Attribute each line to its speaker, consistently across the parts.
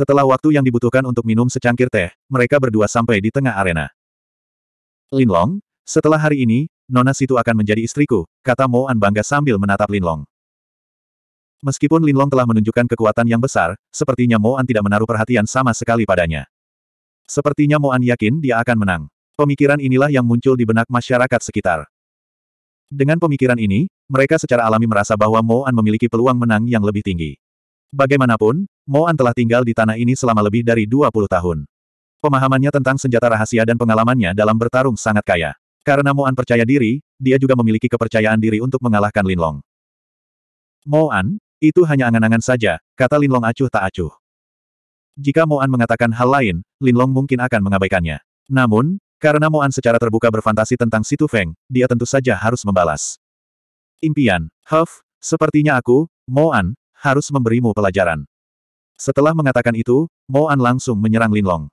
Speaker 1: Setelah waktu yang dibutuhkan untuk minum secangkir teh, mereka berdua sampai di tengah arena. Linlong, setelah hari ini, Nona Situ akan menjadi istriku, kata Mo An bangga sambil menatap Linlong. Meskipun Linlong telah menunjukkan kekuatan yang besar, sepertinya Mo An tidak menaruh perhatian sama sekali padanya. Sepertinya Mo An yakin dia akan menang. Pemikiran inilah yang muncul di benak masyarakat sekitar. Dengan pemikiran ini, mereka secara alami merasa bahwa Mo An memiliki peluang menang yang lebih tinggi. Bagaimanapun, Moan telah tinggal di tanah ini selama lebih dari 20 tahun. Pemahamannya tentang senjata rahasia dan pengalamannya dalam bertarung sangat kaya. Karena Moan percaya diri, dia juga memiliki kepercayaan diri untuk mengalahkan Linlong. Moan, itu hanya angan-angan saja, kata Linlong acuh tak acuh. Jika Moan mengatakan hal lain, Linlong mungkin akan mengabaikannya. Namun, karena Moan secara terbuka berfantasi tentang Situ Feng, dia tentu saja harus membalas. Impian, Huff, sepertinya aku, Moan, harus memberimu pelajaran. Setelah mengatakan itu, Mo An langsung menyerang Linlong.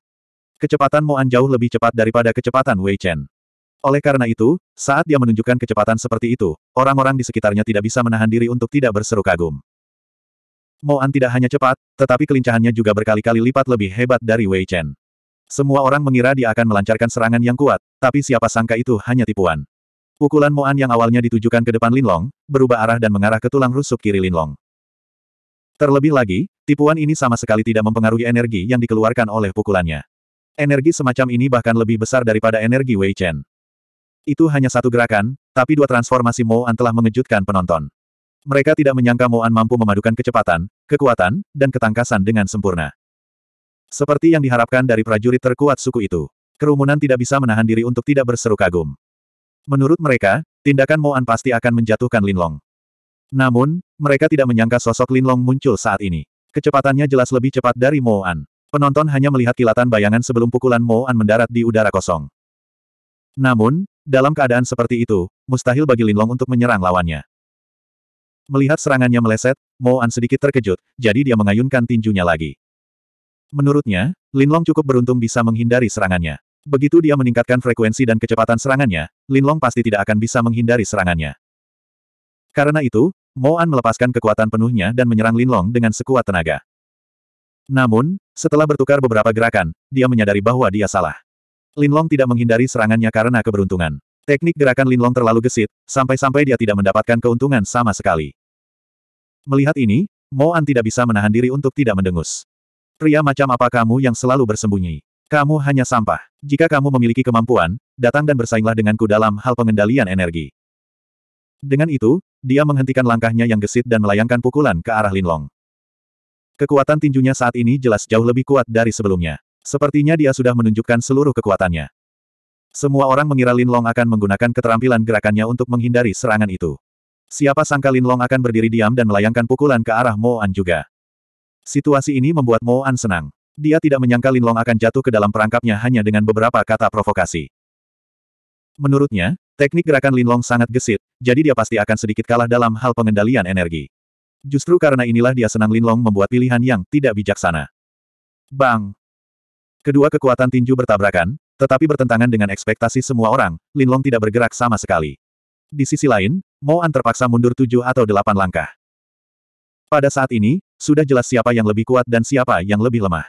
Speaker 1: Kecepatan Mo An jauh lebih cepat daripada kecepatan Wei Chen. Oleh karena itu, saat dia menunjukkan kecepatan seperti itu, orang-orang di sekitarnya tidak bisa menahan diri untuk tidak berseru kagum. Mo An tidak hanya cepat, tetapi kelincahannya juga berkali-kali lipat lebih hebat dari Wei Chen. Semua orang mengira dia akan melancarkan serangan yang kuat, tapi siapa sangka itu hanya tipuan. Pukulan Mo An yang awalnya ditujukan ke depan Linlong, berubah arah dan mengarah ke tulang rusuk kiri Linlong. Terlebih lagi, tipuan ini sama sekali tidak mempengaruhi energi yang dikeluarkan oleh pukulannya. Energi semacam ini bahkan lebih besar daripada energi Wei Chen. Itu hanya satu gerakan, tapi dua transformasi Mo An telah mengejutkan penonton. Mereka tidak menyangka Mo An mampu memadukan kecepatan, kekuatan, dan ketangkasan dengan sempurna. Seperti yang diharapkan dari prajurit terkuat suku itu, kerumunan tidak bisa menahan diri untuk tidak berseru kagum. Menurut mereka, tindakan Mo An pasti akan menjatuhkan Linlong. Namun, mereka tidak menyangka sosok Linlong muncul saat ini. Kecepatannya jelas lebih cepat dari Moan. Penonton hanya melihat kilatan bayangan sebelum pukulan Moan mendarat di udara kosong. Namun, dalam keadaan seperti itu, mustahil bagi Linlong untuk menyerang lawannya. Melihat serangannya meleset, Moan sedikit terkejut, jadi dia mengayunkan tinjunya lagi. Menurutnya, Linlong cukup beruntung bisa menghindari serangannya. Begitu dia meningkatkan frekuensi dan kecepatan serangannya, Linlong pasti tidak akan bisa menghindari serangannya. Karena itu, Moan melepaskan kekuatan penuhnya dan menyerang Linlong dengan sekuat tenaga. Namun, setelah bertukar beberapa gerakan, dia menyadari bahwa dia salah. Linlong tidak menghindari serangannya karena keberuntungan. Teknik gerakan Linlong terlalu gesit, sampai-sampai dia tidak mendapatkan keuntungan sama sekali. Melihat ini, Moan tidak bisa menahan diri untuk tidak mendengus. Pria macam apa kamu yang selalu bersembunyi? Kamu hanya sampah. Jika kamu memiliki kemampuan, datang dan bersainglah denganku dalam hal pengendalian energi. Dengan itu, dia menghentikan langkahnya yang gesit dan melayangkan pukulan ke arah Linlong. Kekuatan tinjunya saat ini jelas jauh lebih kuat dari sebelumnya. Sepertinya dia sudah menunjukkan seluruh kekuatannya. Semua orang mengira Linlong akan menggunakan keterampilan gerakannya untuk menghindari serangan itu. Siapa sangka Linlong akan berdiri diam dan melayangkan pukulan ke arah Mo'an juga. Situasi ini membuat Mo'an senang. Dia tidak menyangka Linlong akan jatuh ke dalam perangkapnya hanya dengan beberapa kata provokasi. Menurutnya, Teknik gerakan Linlong sangat gesit, jadi dia pasti akan sedikit kalah dalam hal pengendalian energi. Justru karena inilah dia senang Linlong membuat pilihan yang tidak bijaksana. Bang! Kedua kekuatan tinju bertabrakan, tetapi bertentangan dengan ekspektasi semua orang, Linlong tidak bergerak sama sekali. Di sisi lain, Moan terpaksa mundur tujuh atau delapan langkah. Pada saat ini, sudah jelas siapa yang lebih kuat dan siapa yang lebih lemah.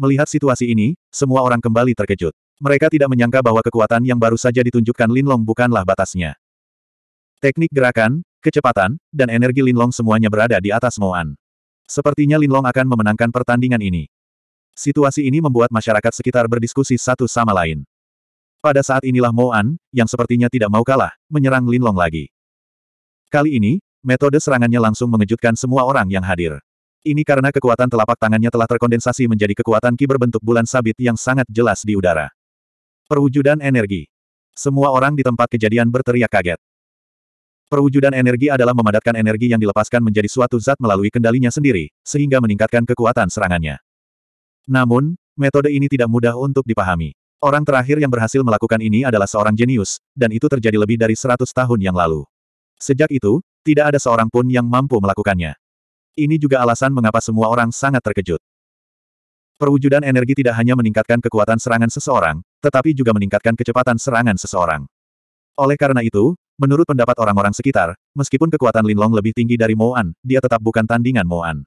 Speaker 1: Melihat situasi ini, semua orang kembali terkejut. Mereka tidak menyangka bahwa kekuatan yang baru saja ditunjukkan Linlong bukanlah batasnya. Teknik gerakan, kecepatan, dan energi Linlong semuanya berada di atas Moan. Sepertinya Linlong akan memenangkan pertandingan ini. Situasi ini membuat masyarakat sekitar berdiskusi satu sama lain. Pada saat inilah Moan, yang sepertinya tidak mau kalah, menyerang Linlong lagi. Kali ini, metode serangannya langsung mengejutkan semua orang yang hadir. Ini karena kekuatan telapak tangannya telah terkondensasi menjadi kekuatan ki berbentuk bulan sabit yang sangat jelas di udara. Perwujudan energi. Semua orang di tempat kejadian berteriak kaget. Perwujudan energi adalah memadatkan energi yang dilepaskan menjadi suatu zat melalui kendalinya sendiri, sehingga meningkatkan kekuatan serangannya. Namun, metode ini tidak mudah untuk dipahami. Orang terakhir yang berhasil melakukan ini adalah seorang jenius, dan itu terjadi lebih dari 100 tahun yang lalu. Sejak itu, tidak ada seorang pun yang mampu melakukannya. Ini juga alasan mengapa semua orang sangat terkejut. Perwujudan energi tidak hanya meningkatkan kekuatan serangan seseorang, tetapi juga meningkatkan kecepatan serangan seseorang. Oleh karena itu, menurut pendapat orang-orang sekitar, meskipun kekuatan Linlong lebih tinggi dari Moan, dia tetap bukan tandingan Moan.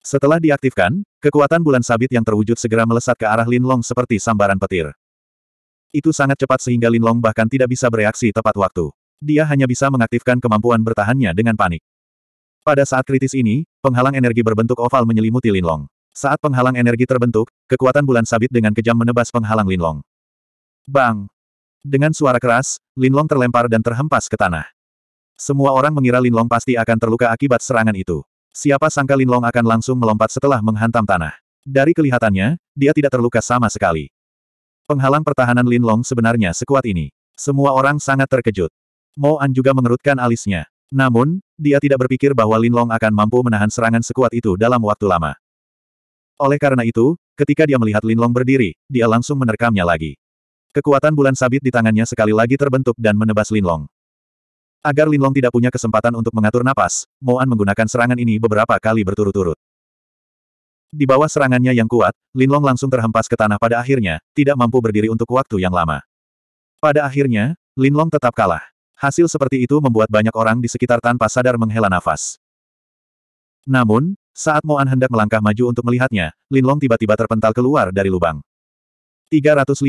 Speaker 1: Setelah diaktifkan, kekuatan bulan sabit yang terwujud segera melesat ke arah Linlong seperti sambaran petir. Itu sangat cepat sehingga Linlong bahkan tidak bisa bereaksi tepat waktu. Dia hanya bisa mengaktifkan kemampuan bertahannya dengan panik. Pada saat kritis ini, penghalang energi berbentuk oval menyelimuti Linlong. Saat penghalang energi terbentuk, kekuatan bulan sabit dengan kejam menebas penghalang Linlong. Bang! Dengan suara keras, Linlong terlempar dan terhempas ke tanah. Semua orang mengira Linlong pasti akan terluka akibat serangan itu. Siapa sangka Linlong akan langsung melompat setelah menghantam tanah. Dari kelihatannya, dia tidak terluka sama sekali. Penghalang pertahanan Linlong sebenarnya sekuat ini. Semua orang sangat terkejut. Mo An juga mengerutkan alisnya. Namun, dia tidak berpikir bahwa Linlong akan mampu menahan serangan sekuat itu dalam waktu lama. Oleh karena itu, ketika dia melihat Linlong berdiri, dia langsung menerkamnya lagi. Kekuatan bulan sabit di tangannya sekali lagi terbentuk dan menebas Linlong. Agar Linlong tidak punya kesempatan untuk mengatur napas, Moan menggunakan serangan ini beberapa kali berturut-turut. Di bawah serangannya yang kuat, Linlong langsung terhempas ke tanah pada akhirnya, tidak mampu berdiri untuk waktu yang lama. Pada akhirnya, Linlong tetap kalah. Hasil seperti itu membuat banyak orang di sekitar tanpa sadar menghela nafas. Namun, saat Moan hendak melangkah maju untuk melihatnya, Linlong tiba-tiba terpental keluar dari lubang. 352.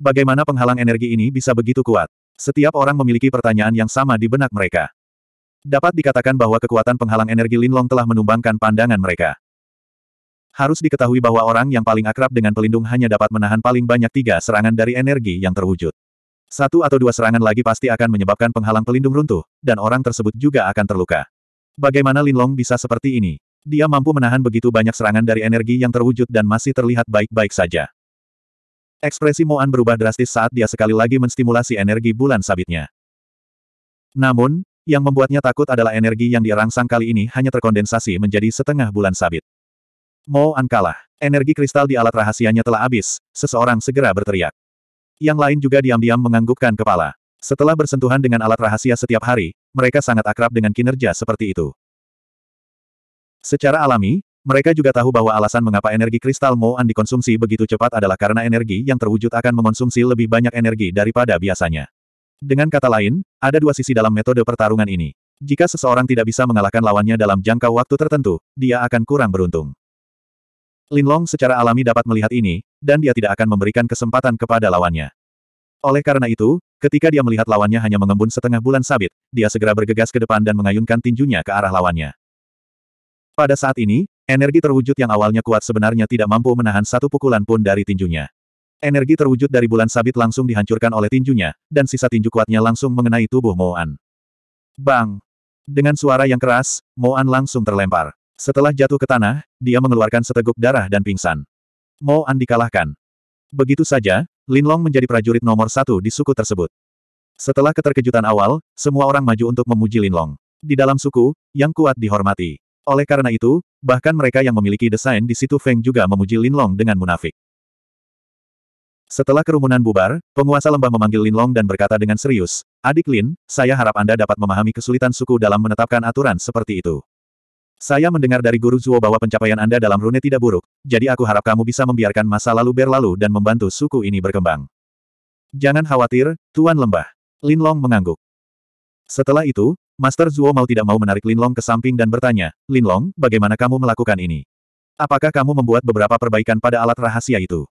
Speaker 1: Bagaimana penghalang energi ini bisa begitu kuat? Setiap orang memiliki pertanyaan yang sama di benak mereka. Dapat dikatakan bahwa kekuatan penghalang energi Linlong telah menumbangkan pandangan mereka. Harus diketahui bahwa orang yang paling akrab dengan pelindung hanya dapat menahan paling banyak tiga serangan dari energi yang terwujud. Satu atau dua serangan lagi pasti akan menyebabkan penghalang pelindung runtuh, dan orang tersebut juga akan terluka. Bagaimana Linlong bisa seperti ini? Dia mampu menahan begitu banyak serangan dari energi yang terwujud dan masih terlihat baik-baik saja. Ekspresi Moan berubah drastis saat dia sekali lagi menstimulasi energi bulan sabitnya. Namun, yang membuatnya takut adalah energi yang dirangsang kali ini hanya terkondensasi menjadi setengah bulan sabit. Moan kalah. Energi kristal di alat rahasianya telah habis, seseorang segera berteriak. Yang lain juga diam-diam menganggukkan kepala. Setelah bersentuhan dengan alat rahasia setiap hari, mereka sangat akrab dengan kinerja seperti itu. Secara alami, mereka juga tahu bahwa alasan mengapa energi kristal Moan dikonsumsi begitu cepat adalah karena energi yang terwujud akan mengonsumsi lebih banyak energi daripada biasanya. Dengan kata lain, ada dua sisi dalam metode pertarungan ini. Jika seseorang tidak bisa mengalahkan lawannya dalam jangka waktu tertentu, dia akan kurang beruntung. Linlong secara alami dapat melihat ini, dan dia tidak akan memberikan kesempatan kepada lawannya. Oleh karena itu, Ketika dia melihat lawannya hanya mengembun setengah bulan sabit, dia segera bergegas ke depan dan mengayunkan tinjunya ke arah lawannya. Pada saat ini, energi terwujud yang awalnya kuat sebenarnya tidak mampu menahan satu pukulan pun dari tinjunya. Energi terwujud dari bulan sabit langsung dihancurkan oleh tinjunya, dan sisa tinju kuatnya langsung mengenai tubuh Moan. Bang! Dengan suara yang keras, Moan langsung terlempar. Setelah jatuh ke tanah, dia mengeluarkan seteguk darah dan pingsan. Moan dikalahkan. Begitu saja, Linlong menjadi prajurit nomor satu di suku tersebut. Setelah keterkejutan awal, semua orang maju untuk memuji Linlong. Di dalam suku, yang kuat dihormati. Oleh karena itu, bahkan mereka yang memiliki desain di situ Feng juga memuji Linlong dengan munafik. Setelah kerumunan bubar, penguasa lembah memanggil Linlong dan berkata dengan serius, Adik Lin, saya harap Anda dapat memahami kesulitan suku dalam menetapkan aturan seperti itu. Saya mendengar dari Guru Zuo bahwa pencapaian Anda dalam rune tidak buruk, jadi aku harap kamu bisa membiarkan masa lalu berlalu dan membantu suku ini berkembang. Jangan khawatir, Tuan Lembah. Lin Long mengangguk. Setelah itu, Master Zuo mau tidak mau menarik Lin Long ke samping dan bertanya, Lin Long, bagaimana kamu melakukan ini? Apakah kamu membuat beberapa perbaikan pada alat rahasia itu?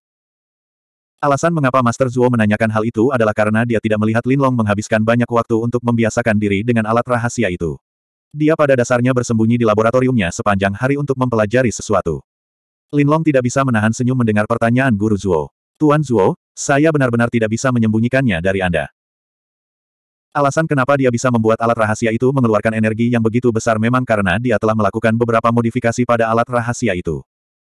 Speaker 1: Alasan mengapa Master Zuo menanyakan hal itu adalah karena dia tidak melihat Lin Long menghabiskan banyak waktu untuk membiasakan diri dengan alat rahasia itu. Dia pada dasarnya bersembunyi di laboratoriumnya sepanjang hari untuk mempelajari sesuatu. Linlong tidak bisa menahan senyum mendengar pertanyaan Guru Zuo. Tuan Zuo, saya benar-benar tidak bisa menyembunyikannya dari Anda. Alasan kenapa dia bisa membuat alat rahasia itu mengeluarkan energi yang begitu besar memang karena dia telah melakukan beberapa modifikasi pada alat rahasia itu.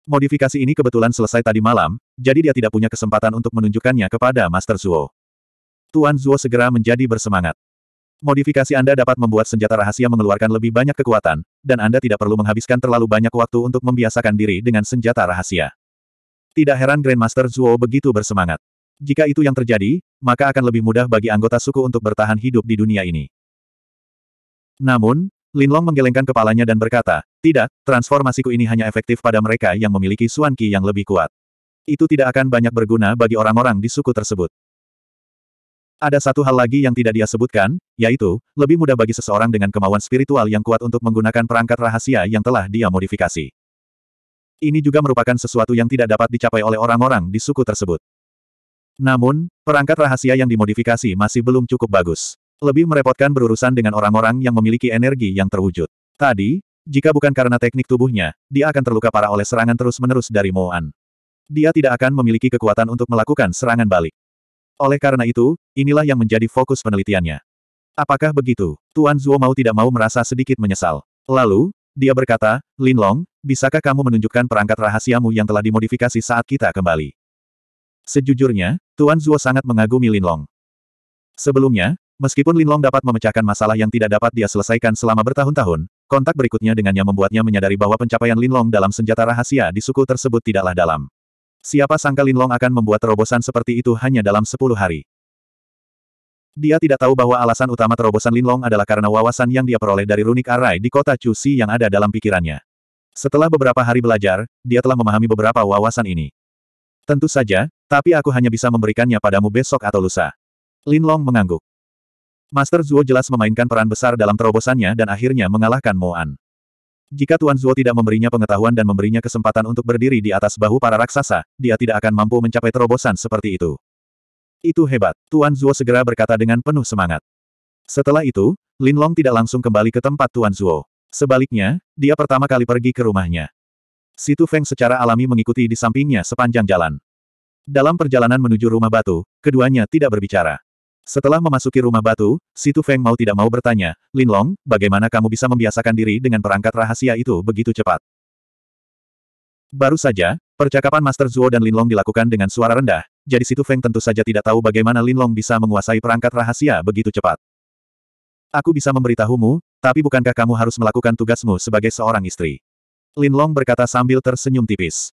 Speaker 1: Modifikasi ini kebetulan selesai tadi malam, jadi dia tidak punya kesempatan untuk menunjukkannya kepada Master Zuo. Tuan Zuo segera menjadi bersemangat. Modifikasi Anda dapat membuat senjata rahasia mengeluarkan lebih banyak kekuatan, dan Anda tidak perlu menghabiskan terlalu banyak waktu untuk membiasakan diri dengan senjata rahasia. Tidak heran Grandmaster Zuo begitu bersemangat. Jika itu yang terjadi, maka akan lebih mudah bagi anggota suku untuk bertahan hidup di dunia ini. Namun, Linlong menggelengkan kepalanya dan berkata, tidak, transformasiku ini hanya efektif pada mereka yang memiliki suanki yang lebih kuat. Itu tidak akan banyak berguna bagi orang-orang di suku tersebut. Ada satu hal lagi yang tidak dia sebutkan, yaitu, lebih mudah bagi seseorang dengan kemauan spiritual yang kuat untuk menggunakan perangkat rahasia yang telah dia modifikasi. Ini juga merupakan sesuatu yang tidak dapat dicapai oleh orang-orang di suku tersebut. Namun, perangkat rahasia yang dimodifikasi masih belum cukup bagus. Lebih merepotkan berurusan dengan orang-orang yang memiliki energi yang terwujud. Tadi, jika bukan karena teknik tubuhnya, dia akan terluka parah oleh serangan terus-menerus dari Moan. Dia tidak akan memiliki kekuatan untuk melakukan serangan balik. Oleh karena itu, inilah yang menjadi fokus penelitiannya. Apakah begitu? Tuan Zuo mau tidak mau merasa sedikit menyesal. Lalu, dia berkata, Lin Long, bisakah kamu menunjukkan perangkat rahasiamu yang telah dimodifikasi saat kita kembali? Sejujurnya, Tuan Zuo sangat mengagumi Lin Long. Sebelumnya, meskipun Lin Long dapat memecahkan masalah yang tidak dapat dia selesaikan selama bertahun-tahun, kontak berikutnya dengannya membuatnya menyadari bahwa pencapaian Lin Long dalam senjata rahasia di suku tersebut tidaklah dalam. Siapa sangka Linlong akan membuat terobosan seperti itu hanya dalam sepuluh hari. Dia tidak tahu bahwa alasan utama terobosan Linlong adalah karena wawasan yang dia peroleh dari runik arai di kota Chu Si yang ada dalam pikirannya. Setelah beberapa hari belajar, dia telah memahami beberapa wawasan ini. Tentu saja, tapi aku hanya bisa memberikannya padamu besok atau lusa. Linlong mengangguk. Master Zuo jelas memainkan peran besar dalam terobosannya dan akhirnya mengalahkan Moan. Jika Tuan Zuo tidak memberinya pengetahuan dan memberinya kesempatan untuk berdiri di atas bahu para raksasa, dia tidak akan mampu mencapai terobosan seperti itu. Itu hebat, Tuan Zuo segera berkata dengan penuh semangat. Setelah itu, Lin Long tidak langsung kembali ke tempat Tuan Zuo. Sebaliknya, dia pertama kali pergi ke rumahnya. Situ Feng secara alami mengikuti di sampingnya sepanjang jalan. Dalam perjalanan menuju rumah batu, keduanya tidak berbicara. Setelah memasuki rumah batu, Situ Feng mau tidak mau bertanya, Lin Long, bagaimana kamu bisa membiasakan diri dengan perangkat rahasia itu begitu cepat? Baru saja, percakapan Master Zuo dan Lin Long dilakukan dengan suara rendah, jadi Situ Feng tentu saja tidak tahu bagaimana Lin Long bisa menguasai perangkat rahasia begitu cepat. Aku bisa memberitahumu, tapi bukankah kamu harus melakukan tugasmu sebagai seorang istri? Lin Long berkata sambil tersenyum tipis.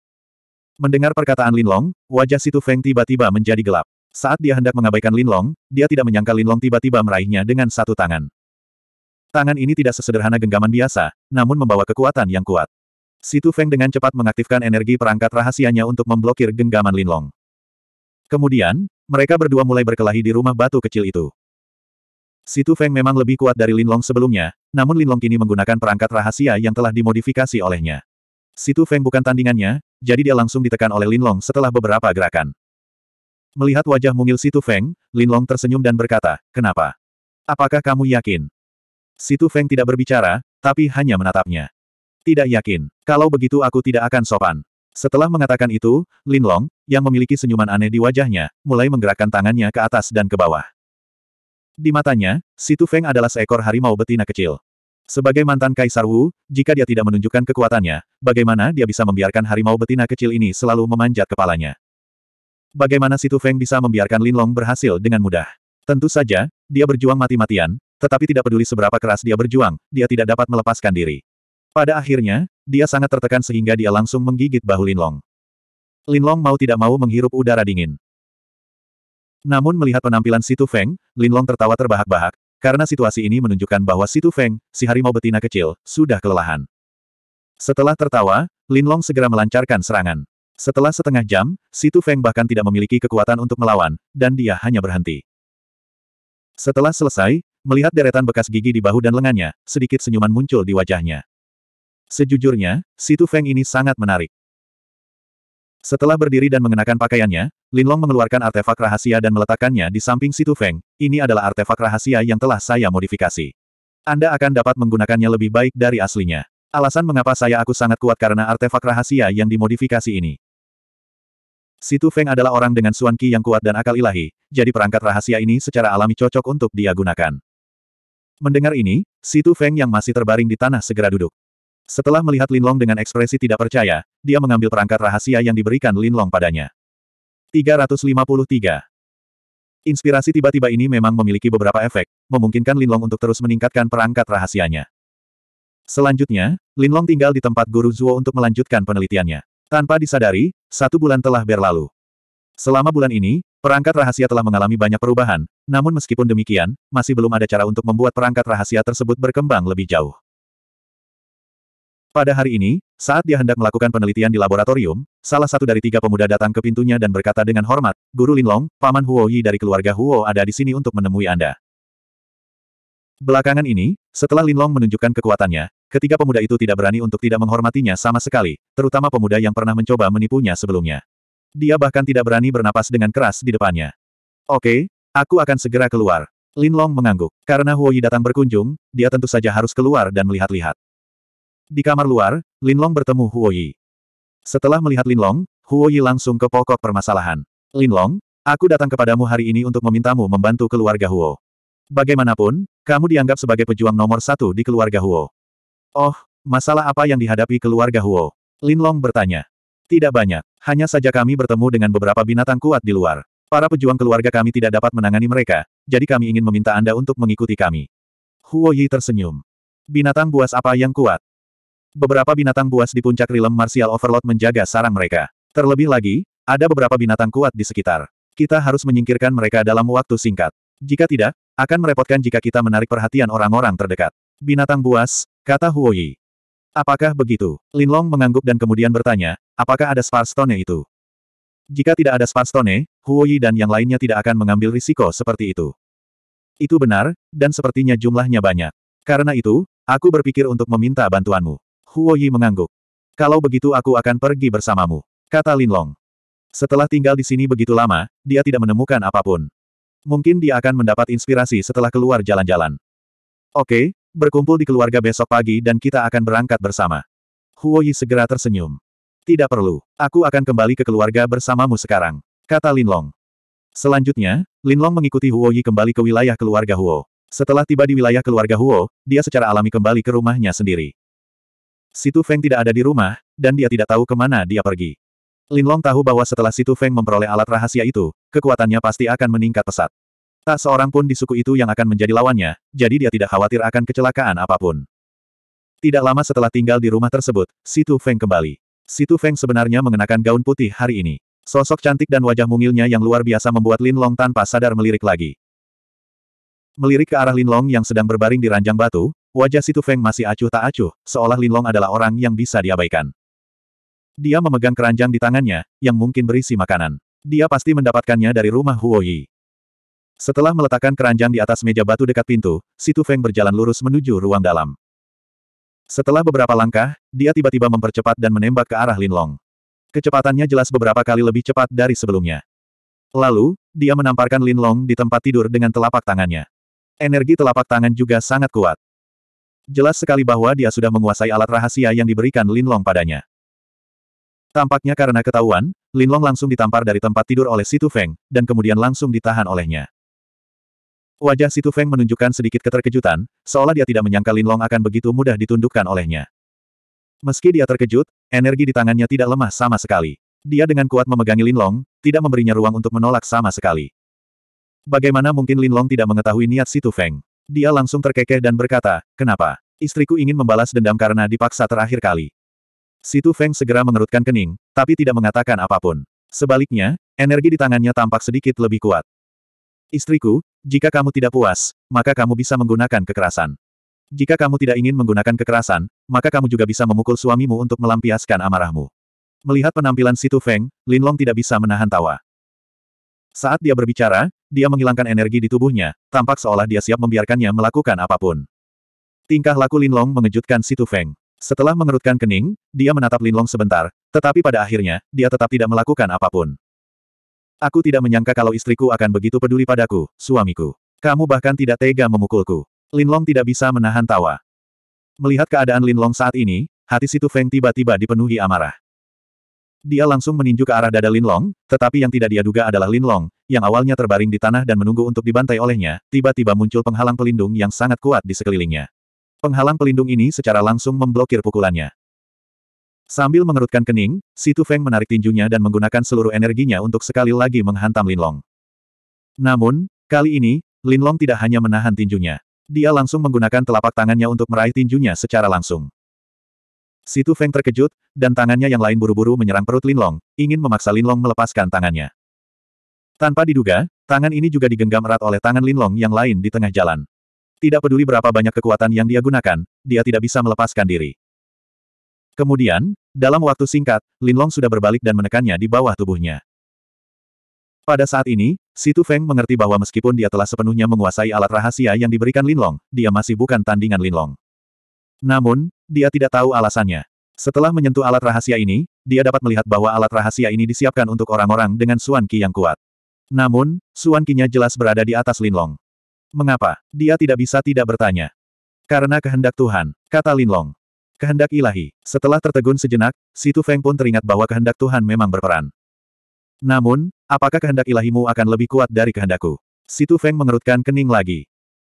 Speaker 1: Mendengar perkataan Lin Long, wajah Situ Feng tiba-tiba menjadi gelap. Saat dia hendak mengabaikan Linlong, dia tidak menyangka Linlong tiba-tiba meraihnya dengan satu tangan. Tangan ini tidak sesederhana genggaman biasa, namun membawa kekuatan yang kuat. Situ Feng dengan cepat mengaktifkan energi perangkat rahasianya untuk memblokir genggaman Linlong. Kemudian, mereka berdua mulai berkelahi di rumah batu kecil itu. Situ Feng memang lebih kuat dari Linlong sebelumnya, namun Linlong kini menggunakan perangkat rahasia yang telah dimodifikasi olehnya. Situ Feng bukan tandingannya, jadi dia langsung ditekan oleh Linlong setelah beberapa gerakan. Melihat wajah mungil Situ Feng, Lin Long tersenyum dan berkata, kenapa? Apakah kamu yakin? Situ Feng tidak berbicara, tapi hanya menatapnya. Tidak yakin. Kalau begitu aku tidak akan sopan. Setelah mengatakan itu, Lin Long yang memiliki senyuman aneh di wajahnya, mulai menggerakkan tangannya ke atas dan ke bawah. Di matanya, Situ Feng adalah seekor harimau betina kecil. Sebagai mantan Kaisar Wu, jika dia tidak menunjukkan kekuatannya, bagaimana dia bisa membiarkan harimau betina kecil ini selalu memanjat kepalanya? Bagaimana Situ Feng bisa membiarkan Linlong berhasil dengan mudah? Tentu saja, dia berjuang mati-matian, tetapi tidak peduli seberapa keras dia berjuang, dia tidak dapat melepaskan diri. Pada akhirnya, dia sangat tertekan sehingga dia langsung menggigit bahu Linlong. Linlong mau tidak mau menghirup udara dingin. Namun melihat penampilan Situ Feng, Linlong tertawa terbahak-bahak, karena situasi ini menunjukkan bahwa Situ Feng, si harimau betina kecil, sudah kelelahan. Setelah tertawa, Linlong segera melancarkan serangan. Setelah setengah jam, Situ Feng bahkan tidak memiliki kekuatan untuk melawan, dan dia hanya berhenti. Setelah selesai, melihat deretan bekas gigi di bahu dan lengannya, sedikit senyuman muncul di wajahnya. Sejujurnya, Situ Feng ini sangat menarik. Setelah berdiri dan mengenakan pakaiannya, Lin Long mengeluarkan artefak rahasia dan meletakkannya di samping Situ Feng. Ini adalah artefak rahasia yang telah saya modifikasi. Anda akan dapat menggunakannya lebih baik dari aslinya. Alasan mengapa saya aku sangat kuat karena artefak rahasia yang dimodifikasi ini. Situ Feng adalah orang dengan Suan Qi yang kuat dan akal ilahi, jadi perangkat rahasia ini secara alami cocok untuk dia gunakan. Mendengar ini, Situ Feng yang masih terbaring di tanah segera duduk. Setelah melihat Lin Long dengan ekspresi tidak percaya, dia mengambil perangkat rahasia yang diberikan Lin Long padanya. 353. Inspirasi tiba-tiba ini memang memiliki beberapa efek, memungkinkan Lin Long untuk terus meningkatkan perangkat rahasianya. Selanjutnya, Lin Long tinggal di tempat guru Zuo untuk melanjutkan penelitiannya. Tanpa disadari, satu bulan telah berlalu. Selama bulan ini, perangkat rahasia telah mengalami banyak perubahan, namun meskipun demikian, masih belum ada cara untuk membuat perangkat rahasia tersebut berkembang lebih jauh. Pada hari ini, saat dia hendak melakukan penelitian di laboratorium, salah satu dari tiga pemuda datang ke pintunya dan berkata dengan hormat, Guru Linlong, Paman Huo Yi dari keluarga Huo ada di sini untuk menemui Anda. Belakangan ini, setelah Linlong menunjukkan kekuatannya, ketiga pemuda itu tidak berani untuk tidak menghormatinya sama sekali, terutama pemuda yang pernah mencoba menipunya sebelumnya. Dia bahkan tidak berani bernapas dengan keras di depannya. Oke, aku akan segera keluar. Linlong mengangguk. Karena Huoyi datang berkunjung, dia tentu saja harus keluar dan melihat-lihat. Di kamar luar, Linlong bertemu Huoyi. Setelah melihat Linlong, Huoyi langsung ke pokok permasalahan. Linlong, aku datang kepadamu hari ini untuk memintamu membantu keluarga Huo. Bagaimanapun, kamu dianggap sebagai pejuang nomor satu di keluarga Huo. Oh, masalah apa yang dihadapi keluarga Huo? Linlong bertanya. Tidak banyak, hanya saja kami bertemu dengan beberapa binatang kuat di luar. Para pejuang keluarga kami tidak dapat menangani mereka, jadi kami ingin meminta Anda untuk mengikuti kami. Huo Yi tersenyum. Binatang buas apa yang kuat? Beberapa binatang buas di puncak rilem martial overload menjaga sarang mereka. Terlebih lagi, ada beberapa binatang kuat di sekitar. Kita harus menyingkirkan mereka dalam waktu singkat. Jika tidak, akan merepotkan jika kita menarik perhatian orang-orang terdekat. Binatang buas, kata Huoyi. Apakah begitu? Linlong mengangguk dan kemudian bertanya, apakah ada Sparstone itu? Jika tidak ada Sparstone, Huoyi dan yang lainnya tidak akan mengambil risiko seperti itu. Itu benar, dan sepertinya jumlahnya banyak. Karena itu, aku berpikir untuk meminta bantuanmu. Huoyi mengangguk. Kalau begitu aku akan pergi bersamamu, kata Linlong. Setelah tinggal di sini begitu lama, dia tidak menemukan apapun. Mungkin dia akan mendapat inspirasi setelah keluar jalan-jalan. Oke, berkumpul di keluarga besok pagi dan kita akan berangkat bersama. Huo Yi segera tersenyum. Tidak perlu. Aku akan kembali ke keluarga bersamamu sekarang. Kata Lin Long. Selanjutnya, Lin Long mengikuti Huo Yi kembali ke wilayah keluarga Huo. Setelah tiba di wilayah keluarga Huo, dia secara alami kembali ke rumahnya sendiri. Situ Feng tidak ada di rumah, dan dia tidak tahu kemana dia pergi. Linlong tahu bahwa setelah Situ Feng memperoleh alat rahasia itu, kekuatannya pasti akan meningkat pesat. Tak seorang pun di suku itu yang akan menjadi lawannya, jadi dia tidak khawatir akan kecelakaan apapun. Tidak lama setelah tinggal di rumah tersebut, Situ Feng kembali. Situ Feng sebenarnya mengenakan gaun putih hari ini. Sosok cantik dan wajah mungilnya yang luar biasa membuat Lin Long tanpa sadar melirik lagi. Melirik ke arah Lin Long yang sedang berbaring di ranjang batu, wajah Situ Feng masih acuh tak acuh, seolah Lin Long adalah orang yang bisa diabaikan. Dia memegang keranjang di tangannya, yang mungkin berisi makanan. Dia pasti mendapatkannya dari rumah Huoyi. Setelah meletakkan keranjang di atas meja batu dekat pintu, Situ Feng berjalan lurus menuju ruang dalam. Setelah beberapa langkah, dia tiba-tiba mempercepat dan menembak ke arah Linlong. Kecepatannya jelas beberapa kali lebih cepat dari sebelumnya. Lalu, dia menamparkan Linlong di tempat tidur dengan telapak tangannya. Energi telapak tangan juga sangat kuat. Jelas sekali bahwa dia sudah menguasai alat rahasia yang diberikan Linlong padanya. Tampaknya karena ketahuan, Linlong langsung ditampar dari tempat tidur oleh Situ Feng, dan kemudian langsung ditahan olehnya. Wajah Situ Feng menunjukkan sedikit keterkejutan, seolah dia tidak menyangka Linlong akan begitu mudah ditundukkan olehnya. Meski dia terkejut, energi di tangannya tidak lemah sama sekali. Dia dengan kuat memegangi Linlong, tidak memberinya ruang untuk menolak sama sekali. Bagaimana mungkin Linlong tidak mengetahui niat Situ Feng? Dia langsung terkekeh dan berkata, kenapa? Istriku ingin membalas dendam karena dipaksa terakhir kali. Situ Feng segera mengerutkan kening, tapi tidak mengatakan apapun. Sebaliknya, energi di tangannya tampak sedikit lebih kuat. Istriku, jika kamu tidak puas, maka kamu bisa menggunakan kekerasan. Jika kamu tidak ingin menggunakan kekerasan, maka kamu juga bisa memukul suamimu untuk melampiaskan amarahmu. Melihat penampilan Situ Feng, Lin Long tidak bisa menahan tawa. Saat dia berbicara, dia menghilangkan energi di tubuhnya, tampak seolah dia siap membiarkannya melakukan apapun. Tingkah laku Lin Long mengejutkan Situ Feng. Setelah mengerutkan kening, dia menatap Linlong sebentar, tetapi pada akhirnya, dia tetap tidak melakukan apapun. Aku tidak menyangka kalau istriku akan begitu peduli padaku, suamiku. Kamu bahkan tidak tega memukulku. Linlong tidak bisa menahan tawa. Melihat keadaan Linlong saat ini, hati Situ Feng tiba-tiba dipenuhi amarah. Dia langsung meninju ke arah dada Linlong, tetapi yang tidak dia duga adalah Linlong, yang awalnya terbaring di tanah dan menunggu untuk dibantai olehnya, tiba-tiba muncul penghalang pelindung yang sangat kuat di sekelilingnya. Penghalang pelindung ini secara langsung memblokir pukulannya. Sambil mengerutkan kening, Situ Feng menarik tinjunya dan menggunakan seluruh energinya untuk sekali lagi menghantam Linlong. Namun, kali ini, Linlong tidak hanya menahan tinjunya. Dia langsung menggunakan telapak tangannya untuk meraih tinjunya secara langsung. Situ Feng terkejut, dan tangannya yang lain buru-buru menyerang perut Linlong, ingin memaksa Linlong melepaskan tangannya. Tanpa diduga, tangan ini juga digenggam erat oleh tangan Linlong yang lain di tengah jalan. Tidak peduli berapa banyak kekuatan yang dia gunakan, dia tidak bisa melepaskan diri. Kemudian, dalam waktu singkat, Linlong sudah berbalik dan menekannya di bawah tubuhnya. Pada saat ini, Situ Feng mengerti bahwa meskipun dia telah sepenuhnya menguasai alat rahasia yang diberikan Linlong, dia masih bukan tandingan Linlong. Namun, dia tidak tahu alasannya. Setelah menyentuh alat rahasia ini, dia dapat melihat bahwa alat rahasia ini disiapkan untuk orang-orang dengan Suan Qi yang kuat. Namun, Suan qi jelas berada di atas Linlong. Mengapa? Dia tidak bisa tidak bertanya. Karena kehendak Tuhan, kata Linlong. Kehendak ilahi. Setelah tertegun sejenak, Situ Feng pun teringat bahwa kehendak Tuhan memang berperan. Namun, apakah kehendak ilahimu akan lebih kuat dari kehendakku? Situ Feng mengerutkan kening lagi.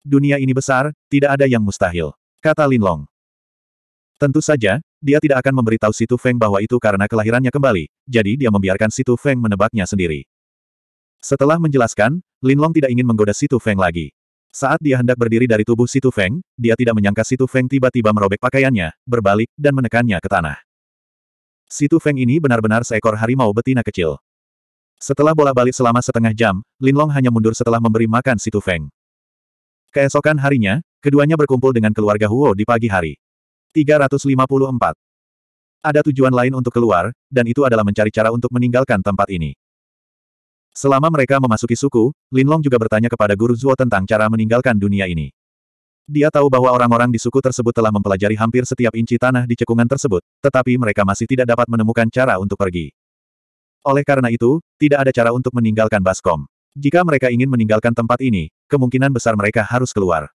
Speaker 1: Dunia ini besar, tidak ada yang mustahil. Kata Linlong. Tentu saja, dia tidak akan memberitahu Situ Feng bahwa itu karena kelahirannya kembali, jadi dia membiarkan Situ Feng menebaknya sendiri. Setelah menjelaskan, Linlong tidak ingin menggoda Situ Feng lagi. Saat dia hendak berdiri dari tubuh Situ Feng, dia tidak menyangka Situ Feng tiba-tiba merobek pakaiannya, berbalik, dan menekannya ke tanah. Situ Feng ini benar-benar seekor harimau betina kecil. Setelah bola balik selama setengah jam, Lin Long hanya mundur setelah memberi makan Situ Feng. Keesokan harinya, keduanya berkumpul dengan keluarga Huo di pagi hari. 354. Ada tujuan lain untuk keluar, dan itu adalah mencari cara untuk meninggalkan tempat ini. Selama mereka memasuki suku, Lin Long juga bertanya kepada Guru Zuo tentang cara meninggalkan dunia ini. Dia tahu bahwa orang-orang di suku tersebut telah mempelajari hampir setiap inci tanah di cekungan tersebut, tetapi mereka masih tidak dapat menemukan cara untuk pergi. Oleh karena itu, tidak ada cara untuk meninggalkan Baskom. Jika mereka ingin meninggalkan tempat ini, kemungkinan besar mereka harus keluar.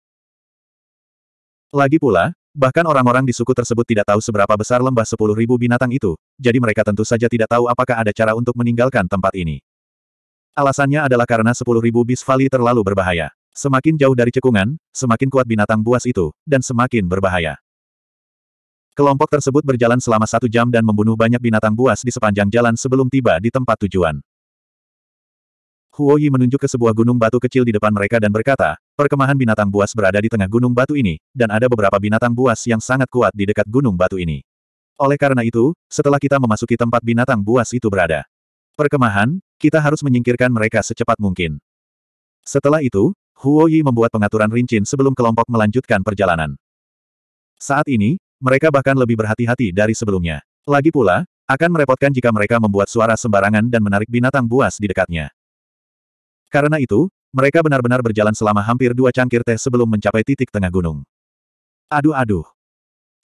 Speaker 1: Lagi pula, bahkan orang-orang di suku tersebut tidak tahu seberapa besar lembah sepuluh ribu binatang itu, jadi mereka tentu saja tidak tahu apakah ada cara untuk meninggalkan tempat ini. Alasannya adalah karena 10.000 bis vali terlalu berbahaya. Semakin jauh dari cekungan, semakin kuat binatang buas itu, dan semakin berbahaya. Kelompok tersebut berjalan selama satu jam dan membunuh banyak binatang buas di sepanjang jalan sebelum tiba di tempat tujuan. Huoyi menunjuk ke sebuah gunung batu kecil di depan mereka dan berkata, perkemahan binatang buas berada di tengah gunung batu ini, dan ada beberapa binatang buas yang sangat kuat di dekat gunung batu ini. Oleh karena itu, setelah kita memasuki tempat binatang buas itu berada, perkemahan, kita harus menyingkirkan mereka secepat mungkin. Setelah itu, Huo Yi membuat pengaturan rincin sebelum kelompok melanjutkan perjalanan. Saat ini, mereka bahkan lebih berhati-hati dari sebelumnya. Lagi pula, akan merepotkan jika mereka membuat suara sembarangan dan menarik binatang buas di dekatnya. Karena itu, mereka benar-benar berjalan selama hampir dua cangkir teh sebelum mencapai titik tengah gunung. Aduh-aduh.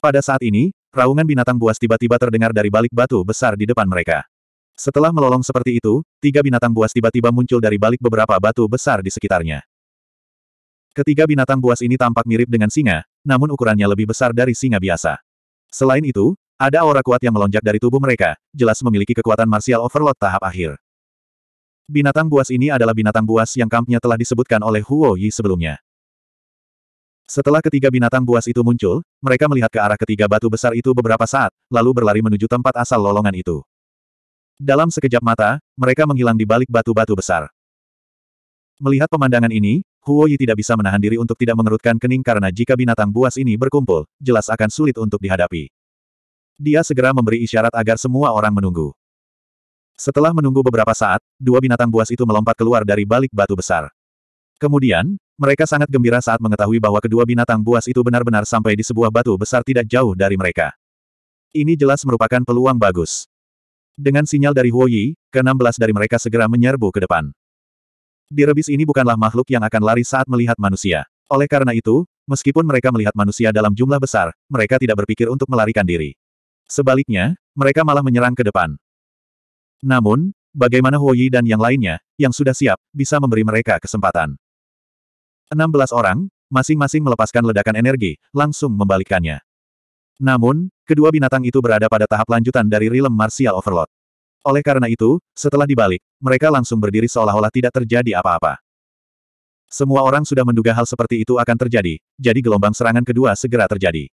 Speaker 1: Pada saat ini, raungan binatang buas tiba-tiba terdengar dari balik batu besar di depan mereka. Setelah melolong seperti itu, tiga binatang buas tiba-tiba muncul dari balik beberapa batu besar di sekitarnya. Ketiga binatang buas ini tampak mirip dengan singa, namun ukurannya lebih besar dari singa biasa. Selain itu, ada aura kuat yang melonjak dari tubuh mereka, jelas memiliki kekuatan martial overload tahap akhir. Binatang buas ini adalah binatang buas yang kampnya telah disebutkan oleh Huo Yi sebelumnya. Setelah ketiga binatang buas itu muncul, mereka melihat ke arah ketiga batu besar itu beberapa saat, lalu berlari menuju tempat asal lolongan itu. Dalam sekejap mata, mereka menghilang di balik batu-batu besar. Melihat pemandangan ini, Huo Yi tidak bisa menahan diri untuk tidak mengerutkan kening karena jika binatang buas ini berkumpul, jelas akan sulit untuk dihadapi. Dia segera memberi isyarat agar semua orang menunggu. Setelah menunggu beberapa saat, dua binatang buas itu melompat keluar dari balik batu besar. Kemudian, mereka sangat gembira saat mengetahui bahwa kedua binatang buas itu benar-benar sampai di sebuah batu besar tidak jauh dari mereka. Ini jelas merupakan peluang bagus. Dengan sinyal dari Huo Yi, ke-16 dari mereka segera menyerbu ke depan. Direbis ini bukanlah makhluk yang akan lari saat melihat manusia. Oleh karena itu, meskipun mereka melihat manusia dalam jumlah besar, mereka tidak berpikir untuk melarikan diri. Sebaliknya, mereka malah menyerang ke depan. Namun, bagaimana Huo Yi dan yang lainnya, yang sudah siap, bisa memberi mereka kesempatan. 16 orang, masing-masing melepaskan ledakan energi, langsung membalikkannya. Namun, kedua binatang itu berada pada tahap lanjutan dari realm martial overload. Oleh karena itu, setelah dibalik, mereka langsung berdiri seolah-olah tidak terjadi apa-apa. Semua orang sudah menduga hal seperti itu akan terjadi, jadi gelombang serangan kedua segera terjadi.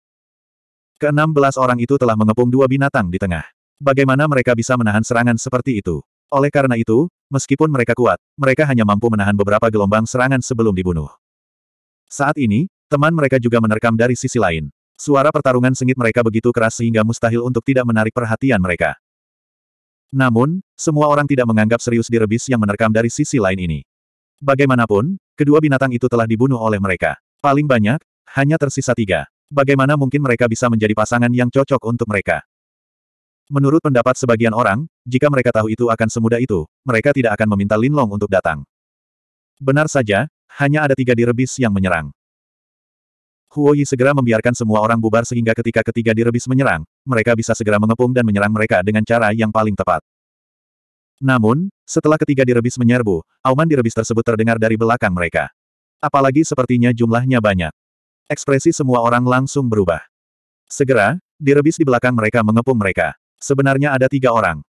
Speaker 1: Keenam belas orang itu telah mengepung dua binatang di tengah. Bagaimana mereka bisa menahan serangan seperti itu? Oleh karena itu, meskipun mereka kuat, mereka hanya mampu menahan beberapa gelombang serangan sebelum dibunuh. Saat ini, teman mereka juga menerkam dari sisi lain. Suara pertarungan sengit mereka begitu keras sehingga mustahil untuk tidak menarik perhatian mereka. Namun, semua orang tidak menganggap serius direbis yang menerkam dari sisi lain ini. Bagaimanapun, kedua binatang itu telah dibunuh oleh mereka. Paling banyak, hanya tersisa tiga. Bagaimana mungkin mereka bisa menjadi pasangan yang cocok untuk mereka? Menurut pendapat sebagian orang, jika mereka tahu itu akan semudah itu, mereka tidak akan meminta Linlong untuk datang. Benar saja, hanya ada tiga direbis yang menyerang. Huoyi segera membiarkan semua orang bubar sehingga ketika ketiga direbis menyerang, mereka bisa segera mengepung dan menyerang mereka dengan cara yang paling tepat. Namun, setelah ketiga direbis menyerbu, auman direbis tersebut terdengar dari belakang mereka. Apalagi sepertinya jumlahnya banyak. Ekspresi semua orang langsung berubah. Segera, direbis di belakang mereka mengepung mereka. Sebenarnya ada tiga orang.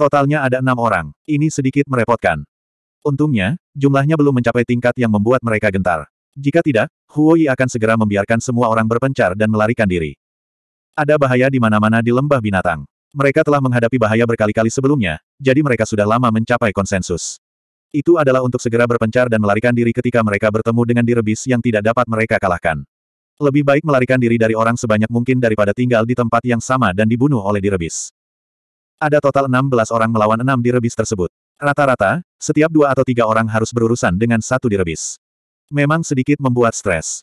Speaker 1: Totalnya ada enam orang. Ini sedikit merepotkan. Untungnya, jumlahnya belum mencapai tingkat yang membuat mereka gentar. Jika tidak, Huo Yi akan segera membiarkan semua orang berpencar dan melarikan diri. Ada bahaya di mana-mana di lembah binatang. Mereka telah menghadapi bahaya berkali-kali sebelumnya, jadi mereka sudah lama mencapai konsensus. Itu adalah untuk segera berpencar dan melarikan diri ketika mereka bertemu dengan direbis yang tidak dapat mereka kalahkan. Lebih baik melarikan diri dari orang sebanyak mungkin daripada tinggal di tempat yang sama dan dibunuh oleh direbis. Ada total 16 orang melawan 6 direbis tersebut. Rata-rata, setiap dua atau tiga orang harus berurusan dengan satu direbis memang sedikit membuat stres.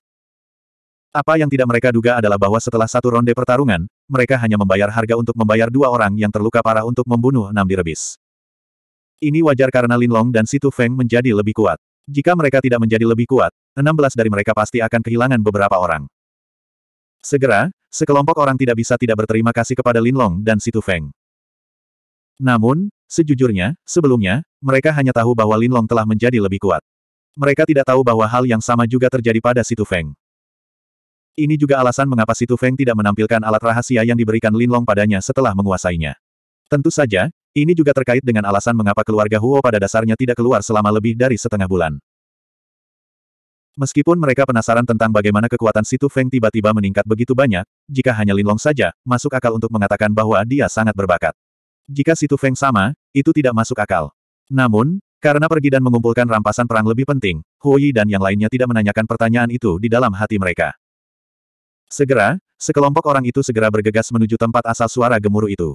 Speaker 1: Apa yang tidak mereka duga adalah bahwa setelah satu ronde pertarungan, mereka hanya membayar harga untuk membayar dua orang yang terluka parah untuk membunuh enam direbis. Ini wajar karena Lin Long dan Situ Feng menjadi lebih kuat. Jika mereka tidak menjadi lebih kuat, 16 dari mereka pasti akan kehilangan beberapa orang. Segera, sekelompok orang tidak bisa tidak berterima kasih kepada Lin Long dan Situ Feng. Namun, sejujurnya, sebelumnya, mereka hanya tahu bahwa Lin Long telah menjadi lebih kuat. Mereka tidak tahu bahwa hal yang sama juga terjadi pada Situ Feng. Ini juga alasan mengapa Situ Feng tidak menampilkan alat rahasia yang diberikan Linlong padanya setelah menguasainya. Tentu saja, ini juga terkait dengan alasan mengapa keluarga Huo pada dasarnya tidak keluar selama lebih dari setengah bulan. Meskipun mereka penasaran tentang bagaimana kekuatan Situ Feng tiba-tiba meningkat begitu banyak, jika hanya Linlong saja, masuk akal untuk mengatakan bahwa dia sangat berbakat. Jika Situ Feng sama, itu tidak masuk akal. Namun, karena pergi dan mengumpulkan rampasan perang lebih penting, Huoyi dan yang lainnya tidak menanyakan pertanyaan itu di dalam hati mereka. Segera, sekelompok orang itu segera bergegas menuju tempat asal suara gemuruh itu.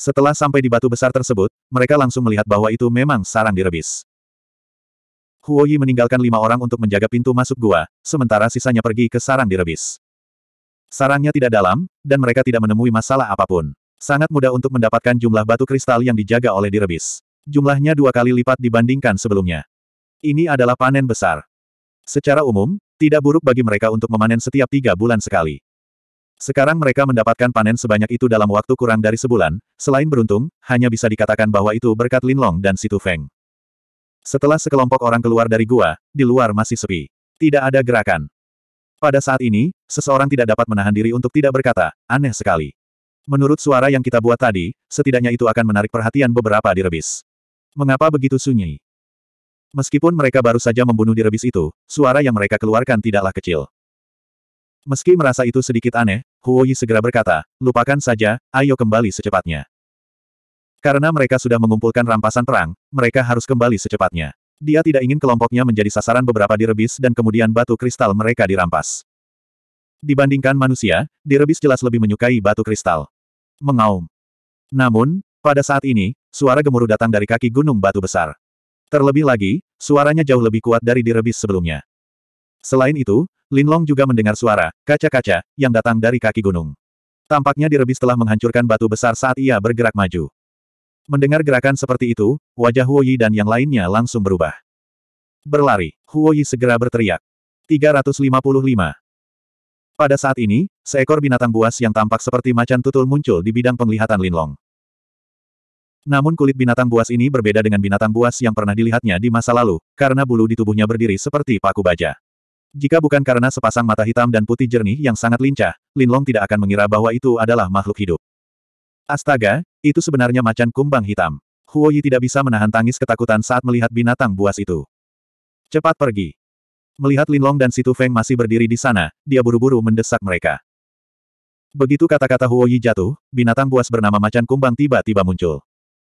Speaker 1: Setelah sampai di batu besar tersebut, mereka langsung melihat bahwa itu memang sarang direbis. Huoyi meninggalkan lima orang untuk menjaga pintu masuk gua, sementara sisanya pergi ke sarang direbis. Sarangnya tidak dalam, dan mereka tidak menemui masalah apapun. Sangat mudah untuk mendapatkan jumlah batu kristal yang dijaga oleh direbis. Jumlahnya dua kali lipat dibandingkan sebelumnya. Ini adalah panen besar. Secara umum, tidak buruk bagi mereka untuk memanen setiap tiga bulan sekali. Sekarang mereka mendapatkan panen sebanyak itu dalam waktu kurang dari sebulan, selain beruntung, hanya bisa dikatakan bahwa itu berkat Linlong dan Situ Feng. Setelah sekelompok orang keluar dari gua, di luar masih sepi. Tidak ada gerakan. Pada saat ini, seseorang tidak dapat menahan diri untuk tidak berkata, aneh sekali. Menurut suara yang kita buat tadi, setidaknya itu akan menarik perhatian beberapa direbis. Mengapa begitu sunyi? Meskipun mereka baru saja membunuh direbis itu, suara yang mereka keluarkan tidaklah kecil. Meski merasa itu sedikit aneh, Huo Yi segera berkata, lupakan saja, ayo kembali secepatnya. Karena mereka sudah mengumpulkan rampasan perang, mereka harus kembali secepatnya. Dia tidak ingin kelompoknya menjadi sasaran beberapa direbis dan kemudian batu kristal mereka dirampas. Dibandingkan manusia, direbis jelas lebih menyukai batu kristal. Mengaum. Namun, pada saat ini, suara gemuruh datang dari kaki gunung batu besar. Terlebih lagi, suaranya jauh lebih kuat dari direbis sebelumnya. Selain itu, Linlong juga mendengar suara kaca-kaca yang datang dari kaki gunung. Tampaknya direbis telah menghancurkan batu besar saat ia bergerak maju. Mendengar gerakan seperti itu, wajah Huoyi dan yang lainnya langsung berubah. Berlari, Huoyi segera berteriak. 355. Pada saat ini, seekor binatang buas yang tampak seperti macan tutul muncul di bidang penglihatan Linlong. Namun kulit binatang buas ini berbeda dengan binatang buas yang pernah dilihatnya di masa lalu, karena bulu di tubuhnya berdiri seperti paku baja. Jika bukan karena sepasang mata hitam dan putih jernih yang sangat lincah, Linlong tidak akan mengira bahwa itu adalah makhluk hidup. Astaga, itu sebenarnya macan kumbang hitam. Huo Yi tidak bisa menahan tangis ketakutan saat melihat binatang buas itu. Cepat pergi. Melihat Linlong dan Situ Feng masih berdiri di sana, dia buru-buru mendesak mereka. Begitu kata-kata Huo Yi jatuh, binatang buas bernama macan kumbang tiba-tiba muncul.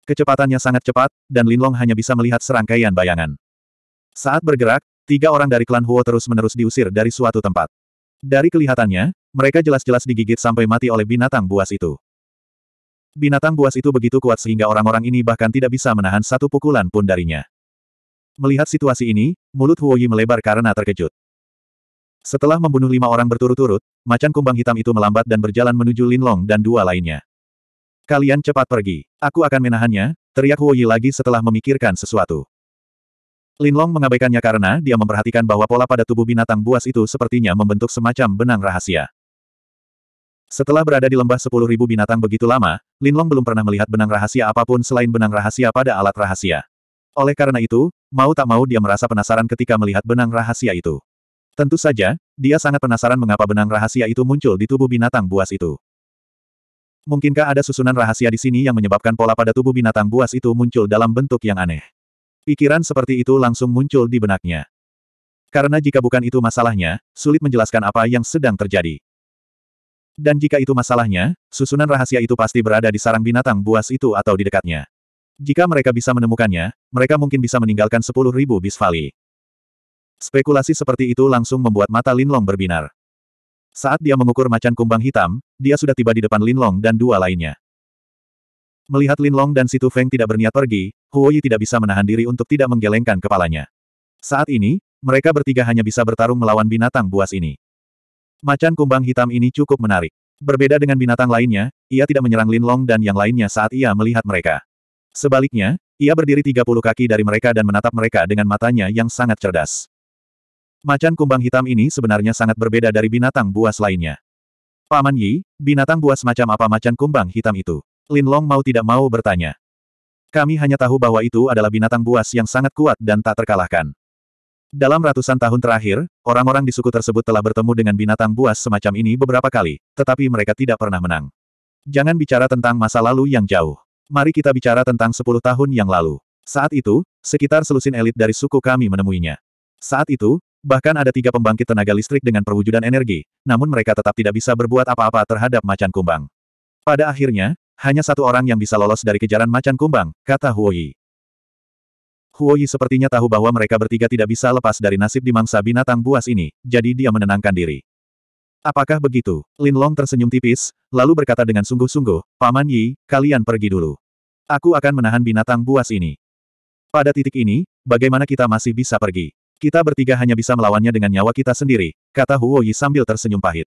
Speaker 1: Kecepatannya sangat cepat, dan Linlong hanya bisa melihat serangkaian bayangan. Saat bergerak, tiga orang dari klan Huo terus-menerus diusir dari suatu tempat. Dari kelihatannya, mereka jelas-jelas digigit sampai mati oleh binatang buas itu. Binatang buas itu begitu kuat sehingga orang-orang ini bahkan tidak bisa menahan satu pukulan pun darinya. Melihat situasi ini, mulut Huo Yi melebar karena terkejut. Setelah membunuh lima orang berturut-turut, macan kumbang hitam itu melambat dan berjalan menuju Linlong dan dua lainnya. Kalian cepat pergi. Aku akan menahannya, teriak Huo Yi lagi setelah memikirkan sesuatu. Linlong mengabaikannya karena dia memperhatikan bahwa pola pada tubuh binatang buas itu sepertinya membentuk semacam benang rahasia. Setelah berada di lembah sepuluh ribu binatang begitu lama, Linlong belum pernah melihat benang rahasia apapun selain benang rahasia pada alat rahasia. Oleh karena itu, mau tak mau dia merasa penasaran ketika melihat benang rahasia itu. Tentu saja, dia sangat penasaran mengapa benang rahasia itu muncul di tubuh binatang buas itu. Mungkinkah ada susunan rahasia di sini yang menyebabkan pola pada tubuh binatang buas itu muncul dalam bentuk yang aneh? Pikiran seperti itu langsung muncul di benaknya. Karena jika bukan itu masalahnya, sulit menjelaskan apa yang sedang terjadi. Dan jika itu masalahnya, susunan rahasia itu pasti berada di sarang binatang buas itu atau di dekatnya. Jika mereka bisa menemukannya, mereka mungkin bisa meninggalkan 10.000 bisvali. Spekulasi seperti itu langsung membuat mata Linlong berbinar. Saat dia mengukur macan kumbang hitam, dia sudah tiba di depan Linlong dan dua lainnya. Melihat Linlong dan Situ Feng tidak berniat pergi, Huoyi tidak bisa menahan diri untuk tidak menggelengkan kepalanya. Saat ini, mereka bertiga hanya bisa bertarung melawan binatang buas ini. Macan kumbang hitam ini cukup menarik. Berbeda dengan binatang lainnya, ia tidak menyerang Linlong dan yang lainnya saat ia melihat mereka. Sebaliknya, ia berdiri 30 kaki dari mereka dan menatap mereka dengan matanya yang sangat cerdas. Macan kumbang hitam ini sebenarnya sangat berbeda dari binatang buas lainnya. Paman Yi, binatang buas macam apa macan kumbang hitam itu? Lin Long mau tidak mau bertanya. Kami hanya tahu bahwa itu adalah binatang buas yang sangat kuat dan tak terkalahkan. Dalam ratusan tahun terakhir, orang-orang di suku tersebut telah bertemu dengan binatang buas semacam ini beberapa kali, tetapi mereka tidak pernah menang. Jangan bicara tentang masa lalu yang jauh. Mari kita bicara tentang 10 tahun yang lalu. Saat itu, sekitar selusin elit dari suku kami menemuinya. Saat itu, Bahkan ada tiga pembangkit tenaga listrik dengan perwujudan energi, namun mereka tetap tidak bisa berbuat apa-apa terhadap macan kumbang. Pada akhirnya, hanya satu orang yang bisa lolos dari kejaran macan kumbang, kata Huoyi. Huoyi sepertinya tahu bahwa mereka bertiga tidak bisa lepas dari nasib di mangsa binatang buas ini, jadi dia menenangkan diri. Apakah begitu? Lin Long tersenyum tipis, lalu berkata dengan sungguh-sungguh, Paman Yi, kalian pergi dulu. Aku akan menahan binatang buas ini. Pada titik ini, bagaimana kita masih bisa pergi? Kita bertiga hanya bisa melawannya dengan nyawa kita sendiri, kata Huo Yi sambil tersenyum pahit.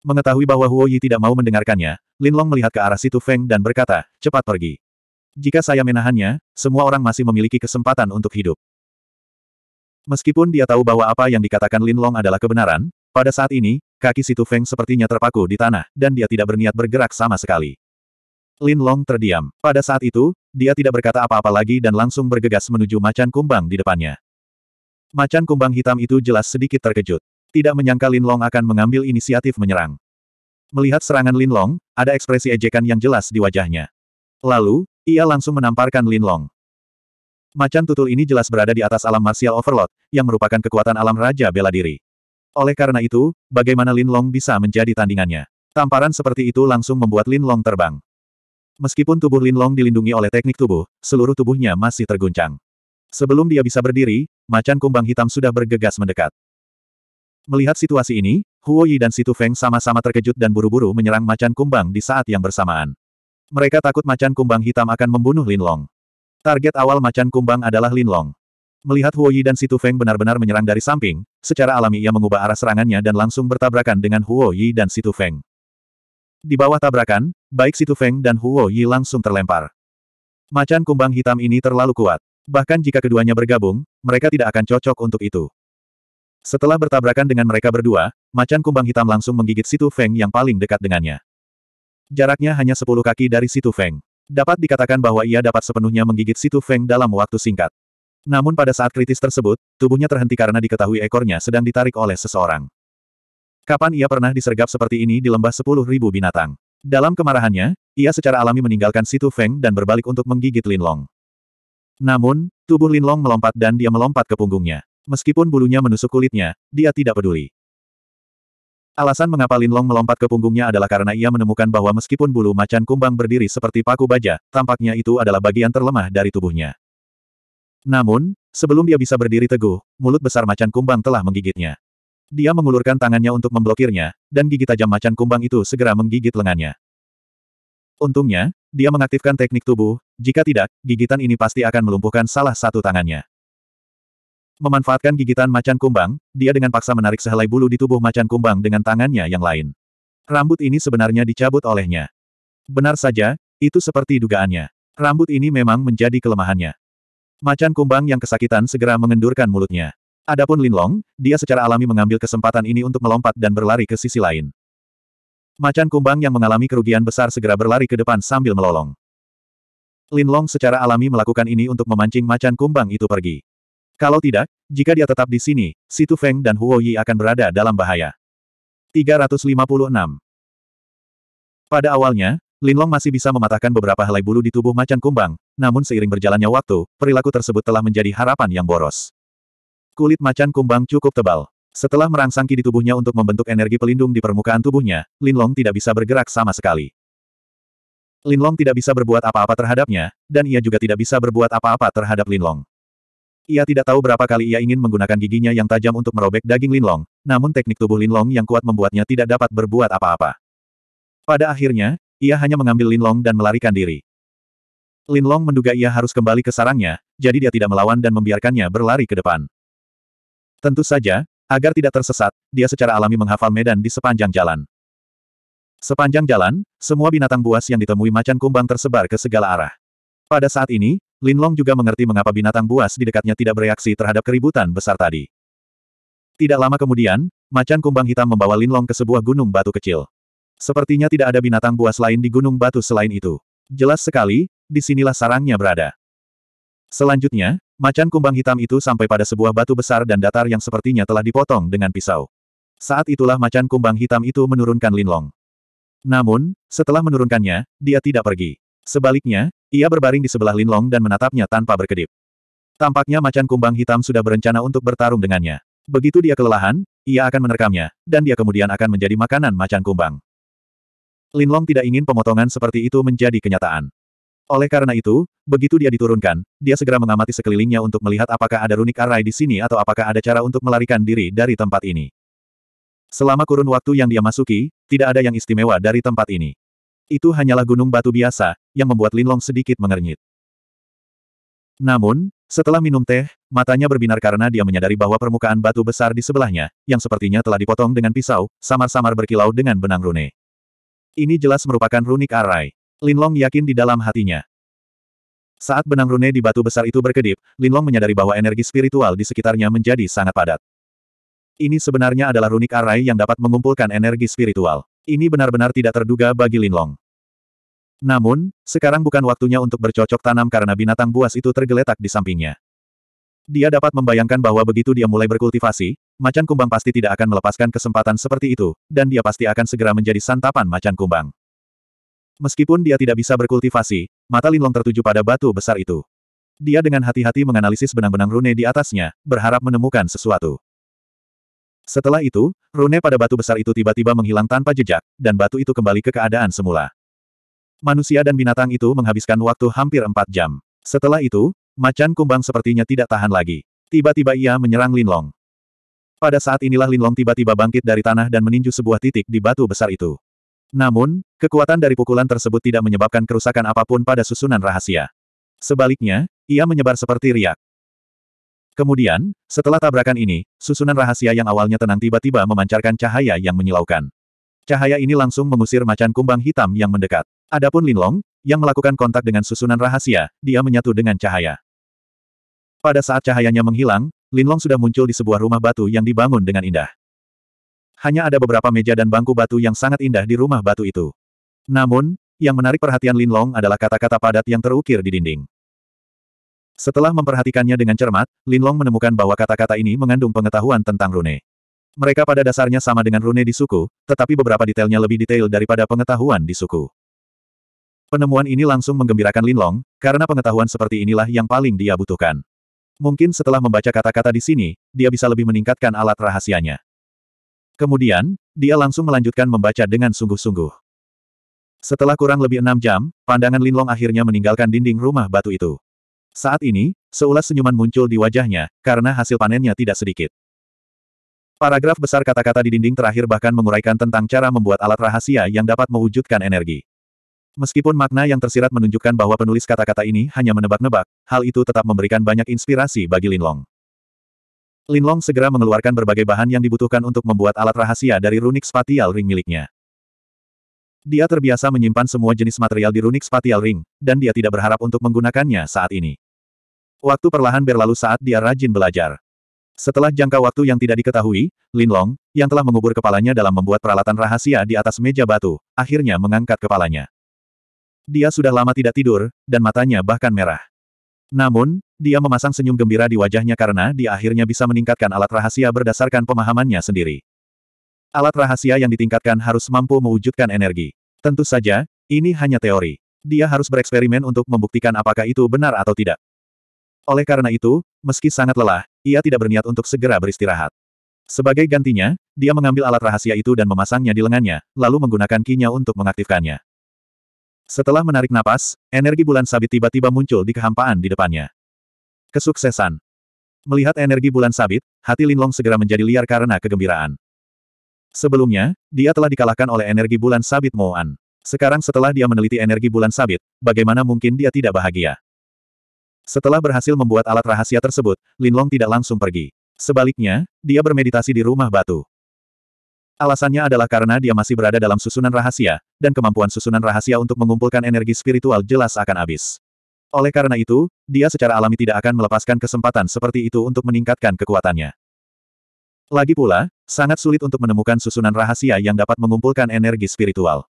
Speaker 1: Mengetahui bahwa Huo Yi tidak mau mendengarkannya, Lin Long melihat ke arah situ Feng dan berkata, cepat pergi. Jika saya menahannya, semua orang masih memiliki kesempatan untuk hidup. Meskipun dia tahu bahwa apa yang dikatakan Lin Long adalah kebenaran, pada saat ini, kaki situ Feng sepertinya terpaku di tanah, dan dia tidak berniat bergerak sama sekali. Lin Long terdiam. Pada saat itu, dia tidak berkata apa-apa lagi dan langsung bergegas menuju macan kumbang di depannya. Macan kumbang hitam itu jelas sedikit terkejut. Tidak menyangka Lin Long akan mengambil inisiatif menyerang. Melihat serangan Lin Long, ada ekspresi ejekan yang jelas di wajahnya. Lalu, ia langsung menamparkan Lin Long. Macan tutul ini jelas berada di atas alam martial overload, yang merupakan kekuatan alam raja bela diri. Oleh karena itu, bagaimana Lin Long bisa menjadi tandingannya? Tamparan seperti itu langsung membuat Lin Long terbang. Meskipun tubuh Lin Long dilindungi oleh teknik tubuh, seluruh tubuhnya masih terguncang. Sebelum dia bisa berdiri, macan kumbang hitam sudah bergegas mendekat. Melihat situasi ini, Huo Yi dan Situ Feng sama-sama terkejut dan buru-buru menyerang macan kumbang di saat yang bersamaan. Mereka takut macan kumbang hitam akan membunuh Lin Long. Target awal macan kumbang adalah Lin Long. Melihat Huo Yi dan Situ Feng benar-benar menyerang dari samping, secara alami ia mengubah arah serangannya dan langsung bertabrakan dengan Huo Yi dan Situ Feng. Di bawah tabrakan, baik Situ Feng dan Huo Yi langsung terlempar. Macan kumbang hitam ini terlalu kuat. Bahkan jika keduanya bergabung, mereka tidak akan cocok untuk itu. Setelah bertabrakan dengan mereka berdua, macan kumbang hitam langsung menggigit Situ Feng yang paling dekat dengannya. Jaraknya hanya 10 kaki dari Situ Feng. Dapat dikatakan bahwa ia dapat sepenuhnya menggigit Situ Feng dalam waktu singkat. Namun pada saat kritis tersebut, tubuhnya terhenti karena diketahui ekornya sedang ditarik oleh seseorang. Kapan ia pernah disergap seperti ini di lembah sepuluh ribu binatang? Dalam kemarahannya, ia secara alami meninggalkan Situ Feng dan berbalik untuk menggigit Lin Long. Namun, tubuh Linlong melompat dan dia melompat ke punggungnya. Meskipun bulunya menusuk kulitnya, dia tidak peduli. Alasan mengapa Linlong melompat ke punggungnya adalah karena ia menemukan bahwa meskipun bulu macan kumbang berdiri seperti paku baja, tampaknya itu adalah bagian terlemah dari tubuhnya. Namun, sebelum dia bisa berdiri teguh, mulut besar macan kumbang telah menggigitnya. Dia mengulurkan tangannya untuk memblokirnya, dan gigi tajam macan kumbang itu segera menggigit lengannya. Untungnya, dia mengaktifkan teknik tubuh, jika tidak, gigitan ini pasti akan melumpuhkan salah satu tangannya. Memanfaatkan gigitan macan kumbang, dia dengan paksa menarik sehelai bulu di tubuh macan kumbang dengan tangannya yang lain. Rambut ini sebenarnya dicabut olehnya. Benar saja, itu seperti dugaannya. Rambut ini memang menjadi kelemahannya. Macan kumbang yang kesakitan segera mengendurkan mulutnya. Adapun Linlong, dia secara alami mengambil kesempatan ini untuk melompat dan berlari ke sisi lain. Macan kumbang yang mengalami kerugian besar segera berlari ke depan sambil melolong. Lin Long secara alami melakukan ini untuk memancing macan kumbang itu pergi. Kalau tidak, jika dia tetap di sini, Situ Feng dan Huo Yi akan berada dalam bahaya. 356. Pada awalnya, Lin Long masih bisa mematahkan beberapa helai bulu di tubuh macan kumbang, namun seiring berjalannya waktu, perilaku tersebut telah menjadi harapan yang boros. Kulit macan kumbang cukup tebal. Setelah merangsang ki di tubuhnya untuk membentuk energi pelindung di permukaan tubuhnya, Linlong tidak bisa bergerak sama sekali. Linlong tidak bisa berbuat apa-apa terhadapnya, dan ia juga tidak bisa berbuat apa-apa terhadap Linlong. Ia tidak tahu berapa kali ia ingin menggunakan giginya yang tajam untuk merobek daging Linlong, namun teknik tubuh Linlong yang kuat membuatnya tidak dapat berbuat apa-apa. Pada akhirnya, ia hanya mengambil Linlong dan melarikan diri. Linlong menduga ia harus kembali ke sarangnya, jadi dia tidak melawan dan membiarkannya berlari ke depan. Tentu saja, Agar tidak tersesat, dia secara alami menghafal medan di sepanjang jalan. Sepanjang jalan, semua binatang buas yang ditemui macan kumbang tersebar ke segala arah. Pada saat ini, Linlong juga mengerti mengapa binatang buas di dekatnya tidak bereaksi terhadap keributan besar tadi. Tidak lama kemudian, macan kumbang hitam membawa Linlong ke sebuah gunung batu kecil. Sepertinya tidak ada binatang buas lain di gunung batu selain itu. Jelas sekali, disinilah sarangnya berada. Selanjutnya, Macan kumbang hitam itu sampai pada sebuah batu besar dan datar yang sepertinya telah dipotong dengan pisau. Saat itulah macan kumbang hitam itu menurunkan Linlong. Namun, setelah menurunkannya, dia tidak pergi. Sebaliknya, ia berbaring di sebelah Linlong dan menatapnya tanpa berkedip. Tampaknya macan kumbang hitam sudah berencana untuk bertarung dengannya. Begitu dia kelelahan, ia akan menerkamnya, dan dia kemudian akan menjadi makanan macan kumbang. Linlong tidak ingin pemotongan seperti itu menjadi kenyataan. Oleh karena itu, begitu dia diturunkan, dia segera mengamati sekelilingnya untuk melihat apakah ada runik arai di sini atau apakah ada cara untuk melarikan diri dari tempat ini. Selama kurun waktu yang dia masuki, tidak ada yang istimewa dari tempat ini. Itu hanyalah gunung batu biasa, yang membuat Linlong sedikit mengernyit. Namun, setelah minum teh, matanya berbinar karena dia menyadari bahwa permukaan batu besar di sebelahnya, yang sepertinya telah dipotong dengan pisau, samar-samar berkilau dengan benang rune. Ini jelas merupakan runik arai. Linlong yakin di dalam hatinya. Saat benang rune di batu besar itu berkedip, Linlong menyadari bahwa energi spiritual di sekitarnya menjadi sangat padat. Ini sebenarnya adalah runik arai yang dapat mengumpulkan energi spiritual. Ini benar-benar tidak terduga bagi Linlong. Namun, sekarang bukan waktunya untuk bercocok tanam karena binatang buas itu tergeletak di sampingnya. Dia dapat membayangkan bahwa begitu dia mulai berkultivasi, macan kumbang pasti tidak akan melepaskan kesempatan seperti itu, dan dia pasti akan segera menjadi santapan macan kumbang. Meskipun dia tidak bisa berkultivasi, mata Linlong tertuju pada batu besar itu. Dia dengan hati-hati menganalisis benang-benang rune di atasnya, berharap menemukan sesuatu. Setelah itu, rune pada batu besar itu tiba-tiba menghilang tanpa jejak, dan batu itu kembali ke keadaan semula. Manusia dan binatang itu menghabiskan waktu hampir empat jam. Setelah itu, macan kumbang sepertinya tidak tahan lagi. Tiba-tiba ia menyerang Linlong. Pada saat inilah Linlong tiba-tiba bangkit dari tanah dan meninju sebuah titik di batu besar itu. Namun, kekuatan dari pukulan tersebut tidak menyebabkan kerusakan apapun pada susunan rahasia. Sebaliknya, ia menyebar seperti riak. Kemudian, setelah tabrakan ini, susunan rahasia yang awalnya tenang tiba-tiba memancarkan cahaya yang menyilaukan. Cahaya ini langsung mengusir macan kumbang hitam yang mendekat. Adapun Linlong, yang melakukan kontak dengan susunan rahasia, dia menyatu dengan cahaya. Pada saat cahayanya menghilang, Linlong sudah muncul di sebuah rumah batu yang dibangun dengan indah hanya ada beberapa meja dan bangku batu yang sangat indah di rumah batu itu. Namun, yang menarik perhatian Lin Long adalah kata-kata padat yang terukir di dinding. Setelah memperhatikannya dengan cermat, Lin Long menemukan bahwa kata-kata ini mengandung pengetahuan tentang rune. Mereka pada dasarnya sama dengan rune di suku, tetapi beberapa detailnya lebih detail daripada pengetahuan di suku. Penemuan ini langsung menggembirakan Lin Long, karena pengetahuan seperti inilah yang paling dia butuhkan. Mungkin setelah membaca kata-kata di sini, dia bisa lebih meningkatkan alat rahasianya. Kemudian, dia langsung melanjutkan membaca dengan sungguh-sungguh. Setelah kurang lebih enam jam, pandangan Linlong akhirnya meninggalkan dinding rumah batu itu. Saat ini, seulas senyuman muncul di wajahnya, karena hasil panennya tidak sedikit. Paragraf besar kata-kata di dinding terakhir bahkan menguraikan tentang cara membuat alat rahasia yang dapat mewujudkan energi. Meskipun makna yang tersirat menunjukkan bahwa penulis kata-kata ini hanya menebak-nebak, hal itu tetap memberikan banyak inspirasi bagi Linlong. Linlong segera mengeluarkan berbagai bahan yang dibutuhkan untuk membuat alat rahasia dari runik spatial ring miliknya. Dia terbiasa menyimpan semua jenis material di runik spatial ring, dan dia tidak berharap untuk menggunakannya saat ini. Waktu perlahan berlalu saat dia rajin belajar. Setelah jangka waktu yang tidak diketahui, Linlong, yang telah mengubur kepalanya dalam membuat peralatan rahasia di atas meja batu, akhirnya mengangkat kepalanya. Dia sudah lama tidak tidur, dan matanya bahkan merah. Namun, dia memasang senyum gembira di wajahnya karena dia akhirnya bisa meningkatkan alat rahasia berdasarkan pemahamannya sendiri. Alat rahasia yang ditingkatkan harus mampu mewujudkan energi. Tentu saja, ini hanya teori. Dia harus bereksperimen untuk membuktikan apakah itu benar atau tidak. Oleh karena itu, meski sangat lelah, ia tidak berniat untuk segera beristirahat. Sebagai gantinya, dia mengambil alat rahasia itu dan memasangnya di lengannya, lalu menggunakan kinya untuk mengaktifkannya. Setelah menarik napas, energi bulan sabit tiba-tiba muncul di kehampaan di depannya. Kesuksesan. Melihat energi bulan sabit, hati Linlong segera menjadi liar karena kegembiraan. Sebelumnya, dia telah dikalahkan oleh energi bulan sabit Moan. Sekarang setelah dia meneliti energi bulan sabit, bagaimana mungkin dia tidak bahagia? Setelah berhasil membuat alat rahasia tersebut, Linlong tidak langsung pergi. Sebaliknya, dia bermeditasi di rumah batu. Alasannya adalah karena dia masih berada dalam susunan rahasia, dan kemampuan susunan rahasia untuk mengumpulkan energi spiritual jelas akan habis. Oleh karena itu, dia secara alami tidak akan melepaskan kesempatan seperti itu untuk meningkatkan kekuatannya. Lagi pula, sangat sulit untuk menemukan susunan rahasia yang dapat mengumpulkan energi spiritual.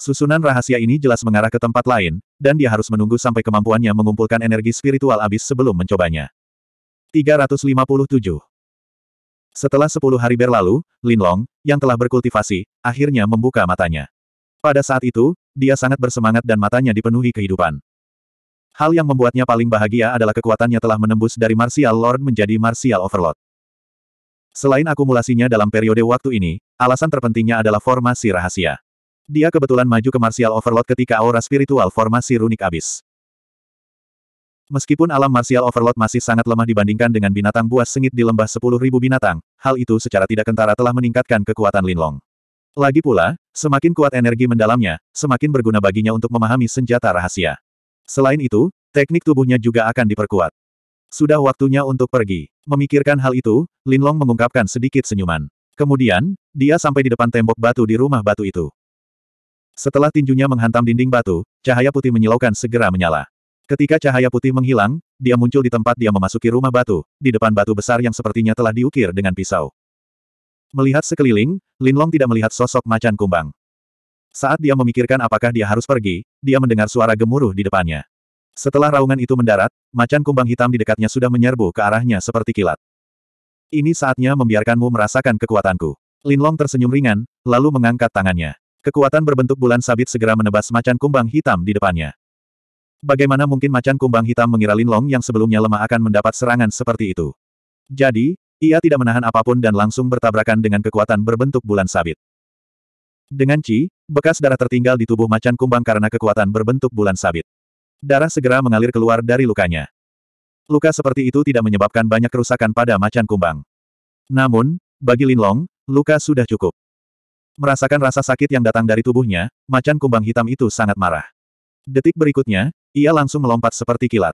Speaker 1: Susunan rahasia ini jelas mengarah ke tempat lain, dan dia harus menunggu sampai kemampuannya mengumpulkan energi spiritual habis sebelum mencobanya. 357 setelah sepuluh hari berlalu, Lin Long, yang telah berkultivasi, akhirnya membuka matanya. Pada saat itu, dia sangat bersemangat dan matanya dipenuhi kehidupan. Hal yang membuatnya paling bahagia adalah kekuatannya telah menembus dari Martial Lord menjadi Martial Overlord. Selain akumulasinya dalam periode waktu ini, alasan terpentingnya adalah formasi rahasia. Dia kebetulan maju ke Martial Overlord ketika aura spiritual formasi runik abis. Meskipun alam martial overload masih sangat lemah dibandingkan dengan binatang buas sengit di lembah sepuluh ribu binatang, hal itu secara tidak kentara telah meningkatkan kekuatan Linlong. Lagi pula, semakin kuat energi mendalamnya, semakin berguna baginya untuk memahami senjata rahasia. Selain itu, teknik tubuhnya juga akan diperkuat. Sudah waktunya untuk pergi. Memikirkan hal itu, Linlong mengungkapkan sedikit senyuman. Kemudian, dia sampai di depan tembok batu di rumah batu itu. Setelah tinjunya menghantam dinding batu, cahaya putih menyilaukan segera menyala. Ketika cahaya putih menghilang, dia muncul di tempat dia memasuki rumah batu, di depan batu besar yang sepertinya telah diukir dengan pisau. Melihat sekeliling, Linlong tidak melihat sosok macan kumbang. Saat dia memikirkan apakah dia harus pergi, dia mendengar suara gemuruh di depannya. Setelah raungan itu mendarat, macan kumbang hitam di dekatnya sudah menyerbu ke arahnya seperti kilat. Ini saatnya membiarkanmu merasakan kekuatanku. Linlong tersenyum ringan, lalu mengangkat tangannya. Kekuatan berbentuk bulan sabit segera menebas macan kumbang hitam di depannya. Bagaimana mungkin macan kumbang hitam mengira Linlong yang sebelumnya lemah akan mendapat serangan seperti itu? Jadi, ia tidak menahan apapun dan langsung bertabrakan dengan kekuatan berbentuk bulan sabit. Dengan Chi, bekas darah tertinggal di tubuh macan kumbang karena kekuatan berbentuk bulan sabit. Darah segera mengalir keluar dari lukanya. Luka seperti itu tidak menyebabkan banyak kerusakan pada macan kumbang. Namun, bagi Linlong, luka sudah cukup. Merasakan rasa sakit yang datang dari tubuhnya, macan kumbang hitam itu sangat marah. Detik berikutnya, ia langsung melompat seperti kilat.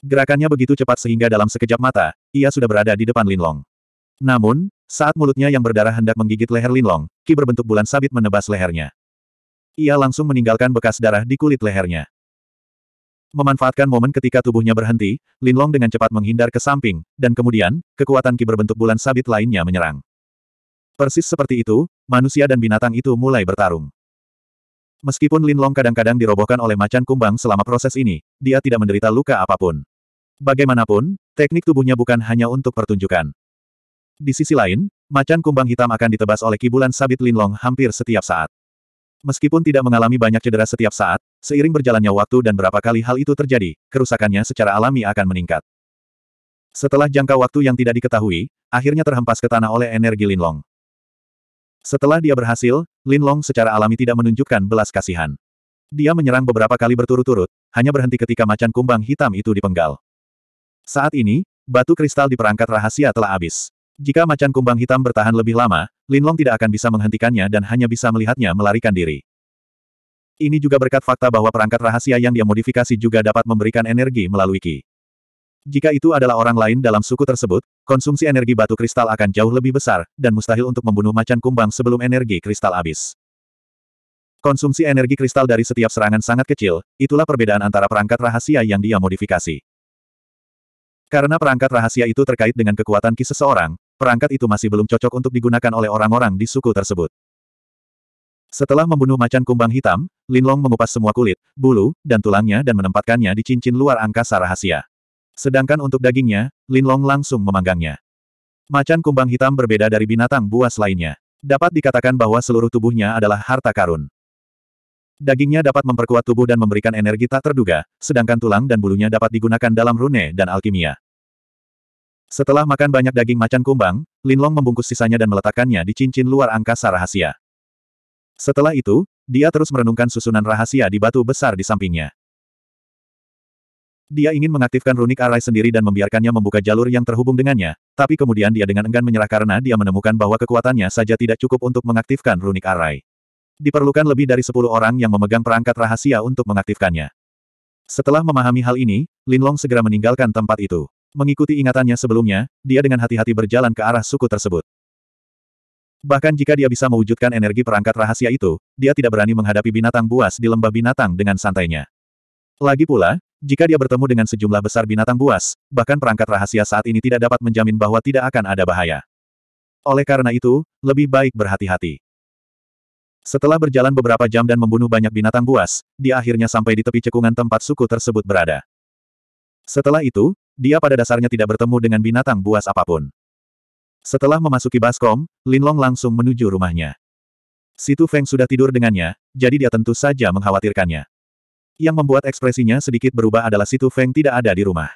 Speaker 1: Gerakannya begitu cepat sehingga dalam sekejap mata, ia sudah berada di depan Linlong. Namun, saat mulutnya yang berdarah hendak menggigit leher Linlong, ki berbentuk bulan sabit menebas lehernya. Ia langsung meninggalkan bekas darah di kulit lehernya. Memanfaatkan momen ketika tubuhnya berhenti, Linlong dengan cepat menghindar ke samping, dan kemudian, kekuatan ki berbentuk bulan sabit lainnya menyerang. Persis seperti itu, manusia dan binatang itu mulai bertarung. Meskipun Lin Long kadang-kadang dirobohkan oleh macan kumbang selama proses ini, dia tidak menderita luka apapun. Bagaimanapun, teknik tubuhnya bukan hanya untuk pertunjukan. Di sisi lain, macan kumbang hitam akan ditebas oleh kibulan sabit Lin Long hampir setiap saat. Meskipun tidak mengalami banyak cedera setiap saat, seiring berjalannya waktu dan berapa kali hal itu terjadi, kerusakannya secara alami akan meningkat. Setelah jangka waktu yang tidak diketahui, akhirnya terhempas ke tanah oleh energi Lin Long. Setelah dia berhasil, Lin Long secara alami tidak menunjukkan belas kasihan. Dia menyerang beberapa kali berturut-turut, hanya berhenti ketika macan kumbang hitam itu dipenggal. Saat ini, batu kristal di perangkat rahasia telah habis. Jika macan kumbang hitam bertahan lebih lama, Lin Long tidak akan bisa menghentikannya dan hanya bisa melihatnya melarikan diri. Ini juga berkat fakta bahwa perangkat rahasia yang dia modifikasi juga dapat memberikan energi melalui Ki. Jika itu adalah orang lain dalam suku tersebut, konsumsi energi batu kristal akan jauh lebih besar, dan mustahil untuk membunuh macan kumbang sebelum energi kristal habis. Konsumsi energi kristal dari setiap serangan sangat kecil, itulah perbedaan antara perangkat rahasia yang dia modifikasi. Karena perangkat rahasia itu terkait dengan kekuatan ki seseorang, perangkat itu masih belum cocok untuk digunakan oleh orang-orang di suku tersebut. Setelah membunuh macan kumbang hitam, Linlong mengupas semua kulit, bulu, dan tulangnya dan menempatkannya di cincin luar angkasa rahasia. Sedangkan untuk dagingnya, Linlong langsung memanggangnya. Macan kumbang hitam berbeda dari binatang buas lainnya. Dapat dikatakan bahwa seluruh tubuhnya adalah harta karun. Dagingnya dapat memperkuat tubuh dan memberikan energi tak terduga, sedangkan tulang dan bulunya dapat digunakan dalam rune dan alkimia. Setelah makan banyak daging macan kumbang, Linlong membungkus sisanya dan meletakkannya di cincin luar angkasa rahasia. Setelah itu, dia terus merenungkan susunan rahasia di batu besar di sampingnya. Dia ingin mengaktifkan runik arai sendiri dan membiarkannya membuka jalur yang terhubung dengannya, tapi kemudian dia dengan enggan menyerah karena dia menemukan bahwa kekuatannya saja tidak cukup untuk mengaktifkan runik arai. Diperlukan lebih dari 10 orang yang memegang perangkat rahasia untuk mengaktifkannya. Setelah memahami hal ini, Linlong segera meninggalkan tempat itu. Mengikuti ingatannya sebelumnya, dia dengan hati-hati berjalan ke arah suku tersebut. Bahkan jika dia bisa mewujudkan energi perangkat rahasia itu, dia tidak berani menghadapi binatang buas di lembah binatang dengan santainya. Lagi pula, jika dia bertemu dengan sejumlah besar binatang buas, bahkan perangkat rahasia saat ini tidak dapat menjamin bahwa tidak akan ada bahaya. Oleh karena itu, lebih baik berhati-hati. Setelah berjalan beberapa jam dan membunuh banyak binatang buas, dia akhirnya sampai di tepi cekungan tempat suku tersebut berada. Setelah itu, dia pada dasarnya tidak bertemu dengan binatang buas apapun. Setelah memasuki baskom, Linlong langsung menuju rumahnya. Situ Feng sudah tidur dengannya, jadi dia tentu saja mengkhawatirkannya. Yang membuat ekspresinya sedikit berubah adalah Situ Feng tidak ada di rumah.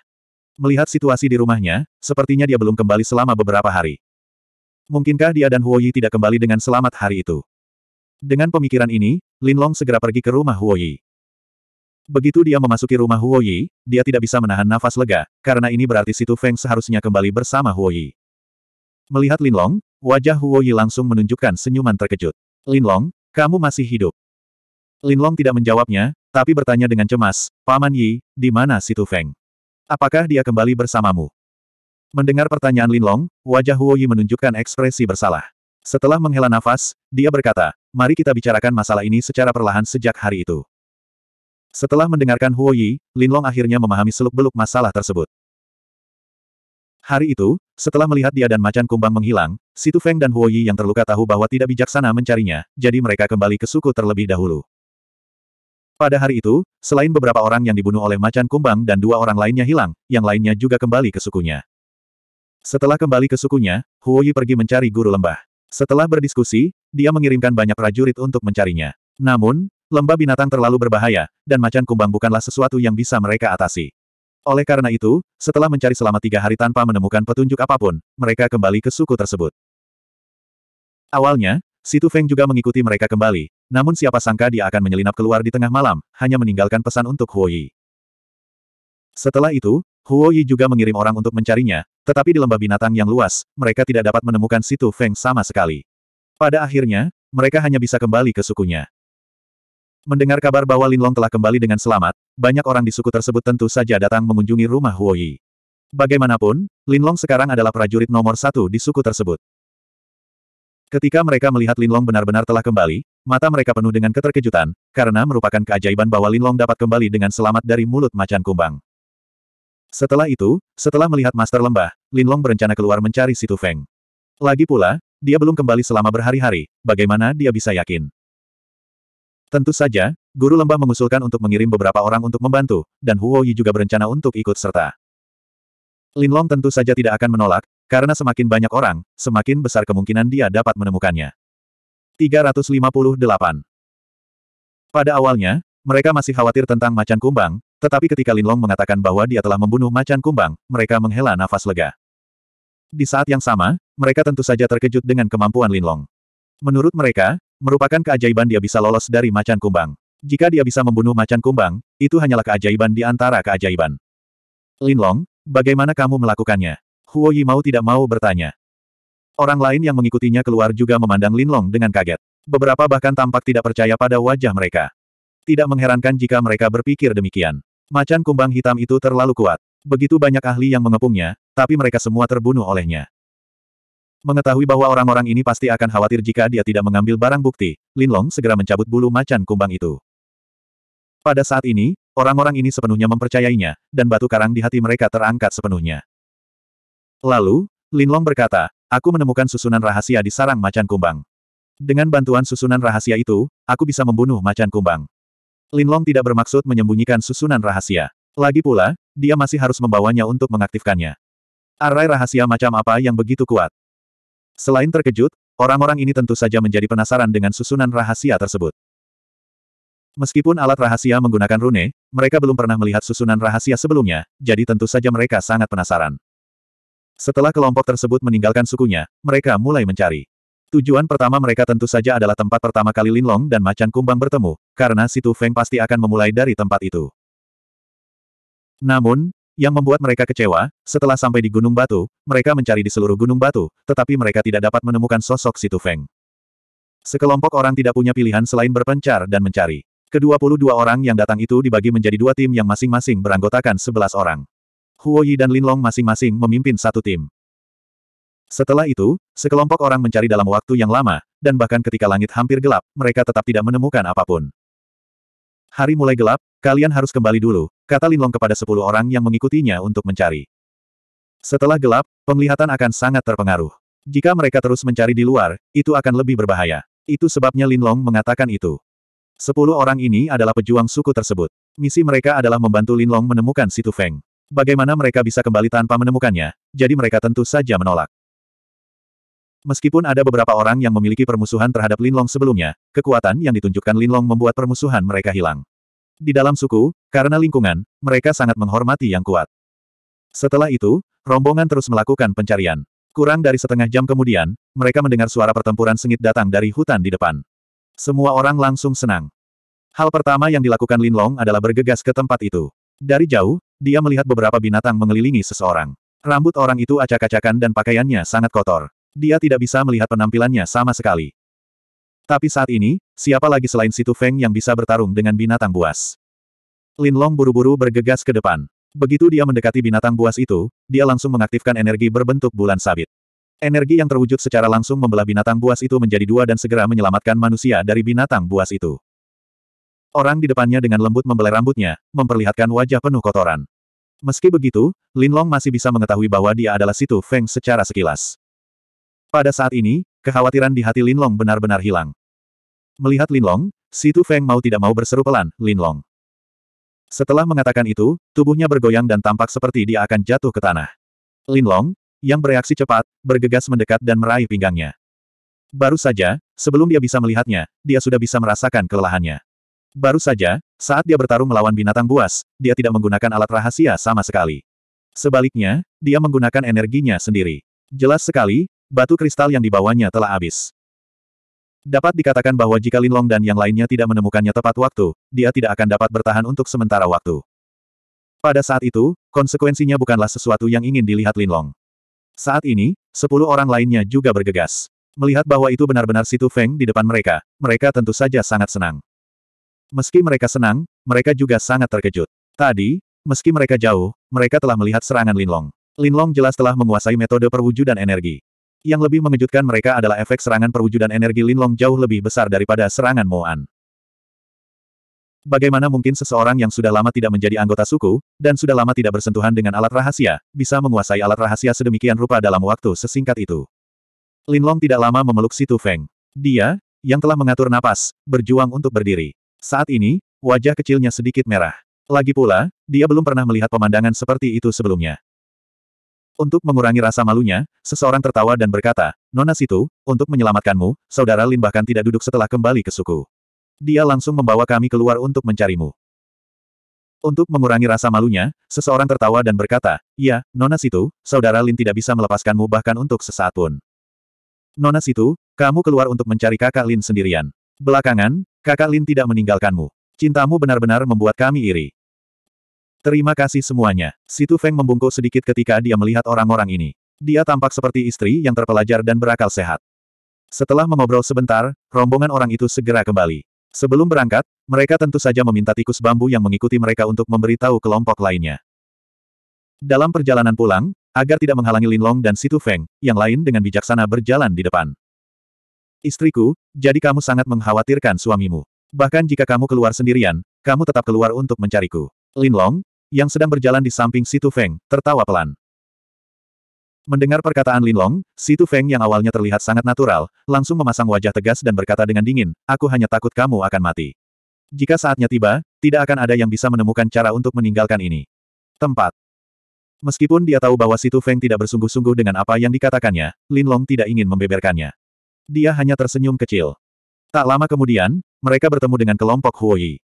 Speaker 1: Melihat situasi di rumahnya, sepertinya dia belum kembali selama beberapa hari. Mungkinkah dia dan Huoyi tidak kembali dengan selamat hari itu? Dengan pemikiran ini, Lin Long segera pergi ke rumah Huoyi. Begitu dia memasuki rumah Huoyi, dia tidak bisa menahan nafas lega, karena ini berarti Situ Feng seharusnya kembali bersama Huoyi. Melihat Lin Long, wajah Huoyi langsung menunjukkan senyuman terkejut. Lin Long, kamu masih hidup. Linlong tidak menjawabnya, tapi bertanya dengan cemas, Paman Yi, di mana Situ Feng? Apakah dia kembali bersamamu? Mendengar pertanyaan Linlong, wajah Huo Yi menunjukkan ekspresi bersalah. Setelah menghela nafas, dia berkata, mari kita bicarakan masalah ini secara perlahan sejak hari itu. Setelah mendengarkan Huo Yi, Linlong akhirnya memahami seluk-beluk masalah tersebut. Hari itu, setelah melihat dia dan macan kumbang menghilang, Situ Feng dan Huo Yi yang terluka tahu bahwa tidak bijaksana mencarinya, jadi mereka kembali ke suku terlebih dahulu. Pada hari itu, selain beberapa orang yang dibunuh oleh macan kumbang dan dua orang lainnya hilang, yang lainnya juga kembali ke sukunya. Setelah kembali ke sukunya, Huoyi pergi mencari guru lembah. Setelah berdiskusi, dia mengirimkan banyak prajurit untuk mencarinya. Namun, lembah binatang terlalu berbahaya, dan macan kumbang bukanlah sesuatu yang bisa mereka atasi. Oleh karena itu, setelah mencari selama tiga hari tanpa menemukan petunjuk apapun, mereka kembali ke suku tersebut. Awalnya, Situ Feng juga mengikuti mereka kembali, namun siapa sangka dia akan menyelinap keluar di tengah malam, hanya meninggalkan pesan untuk Huo Yi. Setelah itu, Huo Yi juga mengirim orang untuk mencarinya, tetapi di lembah binatang yang luas, mereka tidak dapat menemukan situ Feng sama sekali. Pada akhirnya, mereka hanya bisa kembali ke sukunya. Mendengar kabar bahwa Linlong telah kembali dengan selamat, banyak orang di suku tersebut tentu saja datang mengunjungi rumah Huo Yi. Bagaimanapun, Linlong sekarang adalah prajurit nomor satu di suku tersebut. Ketika mereka melihat Linlong benar-benar telah kembali, Mata mereka penuh dengan keterkejutan, karena merupakan keajaiban bahwa Linlong dapat kembali dengan selamat dari mulut macan kumbang. Setelah itu, setelah melihat Master Lembah, Linlong berencana keluar mencari Situ Feng. Lagi pula, dia belum kembali selama berhari-hari, bagaimana dia bisa yakin? Tentu saja, Guru Lembah mengusulkan untuk mengirim beberapa orang untuk membantu, dan Huo Yi juga berencana untuk ikut serta. Linlong tentu saja tidak akan menolak, karena semakin banyak orang, semakin besar kemungkinan dia dapat menemukannya. 358. Pada awalnya, mereka masih khawatir tentang macan kumbang, tetapi ketika Linlong mengatakan bahwa dia telah membunuh macan kumbang, mereka menghela nafas lega. Di saat yang sama, mereka tentu saja terkejut dengan kemampuan Linlong. Menurut mereka, merupakan keajaiban dia bisa lolos dari macan kumbang. Jika dia bisa membunuh macan kumbang, itu hanyalah keajaiban di antara keajaiban. Linlong, bagaimana kamu melakukannya? Huo Yi mau tidak mau bertanya. Orang lain yang mengikutinya keluar juga memandang Linlong dengan kaget. Beberapa bahkan tampak tidak percaya pada wajah mereka. Tidak mengherankan jika mereka berpikir demikian. Macan kumbang hitam itu terlalu kuat. Begitu banyak ahli yang mengepungnya, tapi mereka semua terbunuh olehnya. Mengetahui bahwa orang-orang ini pasti akan khawatir jika dia tidak mengambil barang bukti, Linlong segera mencabut bulu macan kumbang itu. Pada saat ini, orang-orang ini sepenuhnya mempercayainya, dan batu karang di hati mereka terangkat sepenuhnya. Lalu, Linlong berkata, aku menemukan susunan rahasia di sarang macan kumbang. Dengan bantuan susunan rahasia itu, aku bisa membunuh macan kumbang. Linlong tidak bermaksud menyembunyikan susunan rahasia. Lagi pula, dia masih harus membawanya untuk mengaktifkannya. Arai rahasia macam apa yang begitu kuat? Selain terkejut, orang-orang ini tentu saja menjadi penasaran dengan susunan rahasia tersebut. Meskipun alat rahasia menggunakan rune, mereka belum pernah melihat susunan rahasia sebelumnya, jadi tentu saja mereka sangat penasaran. Setelah kelompok tersebut meninggalkan sukunya, mereka mulai mencari. Tujuan pertama mereka tentu saja adalah tempat pertama kali Linlong dan Macan Kumbang bertemu, karena Situ Feng pasti akan memulai dari tempat itu. Namun, yang membuat mereka kecewa, setelah sampai di Gunung Batu, mereka mencari di seluruh Gunung Batu, tetapi mereka tidak dapat menemukan sosok Situ Feng. Sekelompok orang tidak punya pilihan selain berpencar dan mencari. Kedua puluh dua orang yang datang itu dibagi menjadi dua tim yang masing-masing beranggotakan sebelas orang. Huo Yi dan Linlong masing-masing memimpin satu tim. Setelah itu, sekelompok orang mencari dalam waktu yang lama, dan bahkan ketika langit hampir gelap, mereka tetap tidak menemukan apapun. Hari mulai gelap, kalian harus kembali dulu, kata Linlong kepada sepuluh orang yang mengikutinya untuk mencari. Setelah gelap, penglihatan akan sangat terpengaruh. Jika mereka terus mencari di luar, itu akan lebih berbahaya. Itu sebabnya Linlong mengatakan itu. Sepuluh orang ini adalah pejuang suku tersebut. Misi mereka adalah membantu Linlong menemukan Situ Feng bagaimana mereka bisa kembali tanpa menemukannya, jadi mereka tentu saja menolak. Meskipun ada beberapa orang yang memiliki permusuhan terhadap Linlong sebelumnya, kekuatan yang ditunjukkan Linlong membuat permusuhan mereka hilang. Di dalam suku, karena lingkungan, mereka sangat menghormati yang kuat. Setelah itu, rombongan terus melakukan pencarian. Kurang dari setengah jam kemudian, mereka mendengar suara pertempuran sengit datang dari hutan di depan. Semua orang langsung senang. Hal pertama yang dilakukan Linlong adalah bergegas ke tempat itu. Dari jauh, dia melihat beberapa binatang mengelilingi seseorang. Rambut orang itu acak-acakan dan pakaiannya sangat kotor. Dia tidak bisa melihat penampilannya sama sekali. Tapi saat ini, siapa lagi selain Situ Feng yang bisa bertarung dengan binatang buas? Lin Long buru-buru bergegas ke depan. Begitu dia mendekati binatang buas itu, dia langsung mengaktifkan energi berbentuk bulan sabit. Energi yang terwujud secara langsung membelah binatang buas itu menjadi dua dan segera menyelamatkan manusia dari binatang buas itu. Orang di depannya dengan lembut membelai rambutnya, memperlihatkan wajah penuh kotoran. Meski begitu, Lin Long masih bisa mengetahui bahwa dia adalah Situ Feng secara sekilas. Pada saat ini, kekhawatiran di hati Lin Long benar-benar hilang. Melihat Lin Long, Situ Feng mau tidak mau berseru pelan, Lin Long. Setelah mengatakan itu, tubuhnya bergoyang dan tampak seperti dia akan jatuh ke tanah. Lin Long, yang bereaksi cepat, bergegas mendekat dan meraih pinggangnya. Baru saja, sebelum dia bisa melihatnya, dia sudah bisa merasakan kelelahannya. Baru saja, saat dia bertarung melawan binatang buas, dia tidak menggunakan alat rahasia sama sekali. Sebaliknya, dia menggunakan energinya sendiri. Jelas sekali, batu kristal yang dibawanya telah habis. Dapat dikatakan bahwa jika Linlong dan yang lainnya tidak menemukannya tepat waktu, dia tidak akan dapat bertahan untuk sementara waktu. Pada saat itu, konsekuensinya bukanlah sesuatu yang ingin dilihat Linlong. Saat ini, sepuluh orang lainnya juga bergegas. Melihat bahwa itu benar-benar Situ Feng di depan mereka, mereka tentu saja sangat senang. Meski mereka senang, mereka juga sangat terkejut. Tadi, meski mereka jauh, mereka telah melihat serangan Linlong. Linlong jelas telah menguasai metode perwujudan energi. Yang lebih mengejutkan mereka adalah efek serangan perwujudan energi Linlong jauh lebih besar daripada serangan Moan. Bagaimana mungkin seseorang yang sudah lama tidak menjadi anggota suku, dan sudah lama tidak bersentuhan dengan alat rahasia, bisa menguasai alat rahasia sedemikian rupa dalam waktu sesingkat itu? Linlong tidak lama memeluk Situ Feng. Dia, yang telah mengatur napas, berjuang untuk berdiri. Saat ini, wajah kecilnya sedikit merah. Lagi pula, dia belum pernah melihat pemandangan seperti itu sebelumnya. Untuk mengurangi rasa malunya, seseorang tertawa dan berkata, Nona Situ, untuk menyelamatkanmu, saudara Lin bahkan tidak duduk setelah kembali ke suku. Dia langsung membawa kami keluar untuk mencarimu. Untuk mengurangi rasa malunya, seseorang tertawa dan berkata, Ya, Nona Situ, Saudara Lin tidak bisa melepaskanmu bahkan untuk sesaat pun. Nona Situ, kamu keluar untuk mencari kakak Lin sendirian. Belakangan, Kakak Lin tidak meninggalkanmu. Cintamu benar-benar membuat kami iri. Terima kasih semuanya. Situ Feng membungkuk sedikit ketika dia melihat orang-orang ini. Dia tampak seperti istri yang terpelajar dan berakal sehat. Setelah mengobrol sebentar, rombongan orang itu segera kembali. Sebelum berangkat, mereka tentu saja meminta tikus bambu yang mengikuti mereka untuk memberitahu kelompok lainnya. Dalam perjalanan pulang, agar tidak menghalangi Lin Long dan Situ Feng, yang lain dengan bijaksana berjalan di depan. Istriku, jadi kamu sangat mengkhawatirkan suamimu. Bahkan jika kamu keluar sendirian, kamu tetap keluar untuk mencariku. Lin Long, yang sedang berjalan di samping Situ Feng, tertawa pelan. Mendengar perkataan Lin Long, Situ Feng yang awalnya terlihat sangat natural, langsung memasang wajah tegas dan berkata dengan dingin, aku hanya takut kamu akan mati. Jika saatnya tiba, tidak akan ada yang bisa menemukan cara untuk meninggalkan ini. Tempat. Meskipun dia tahu bahwa Situ Feng tidak bersungguh-sungguh dengan apa yang dikatakannya, Lin Long tidak ingin membeberkannya. Dia hanya tersenyum kecil. Tak lama kemudian, mereka bertemu dengan kelompok Huoyi.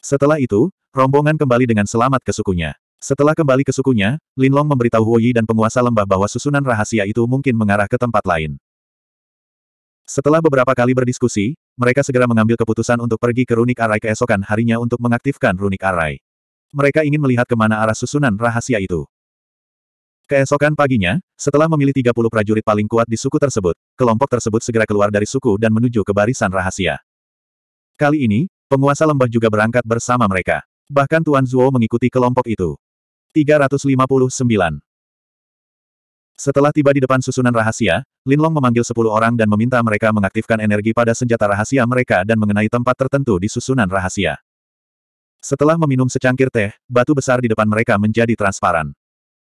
Speaker 1: Setelah itu, rombongan kembali dengan selamat ke sukunya. Setelah kembali ke sukunya, Linlong memberitahu Huoyi dan penguasa lembah bahwa susunan rahasia itu mungkin mengarah ke tempat lain. Setelah beberapa kali berdiskusi, mereka segera mengambil keputusan untuk pergi ke Runik Arai keesokan harinya untuk mengaktifkan Runik Arai. Mereka ingin melihat kemana arah susunan rahasia itu. Keesokan paginya, setelah memilih 30 prajurit paling kuat di suku tersebut, kelompok tersebut segera keluar dari suku dan menuju ke barisan rahasia. Kali ini, penguasa lembah juga berangkat bersama mereka. Bahkan Tuan Zuo mengikuti kelompok itu. 359. Setelah tiba di depan susunan rahasia, Lin Long memanggil 10 orang dan meminta mereka mengaktifkan energi pada senjata rahasia mereka dan mengenai tempat tertentu di susunan rahasia. Setelah meminum secangkir teh, batu besar di depan mereka menjadi transparan.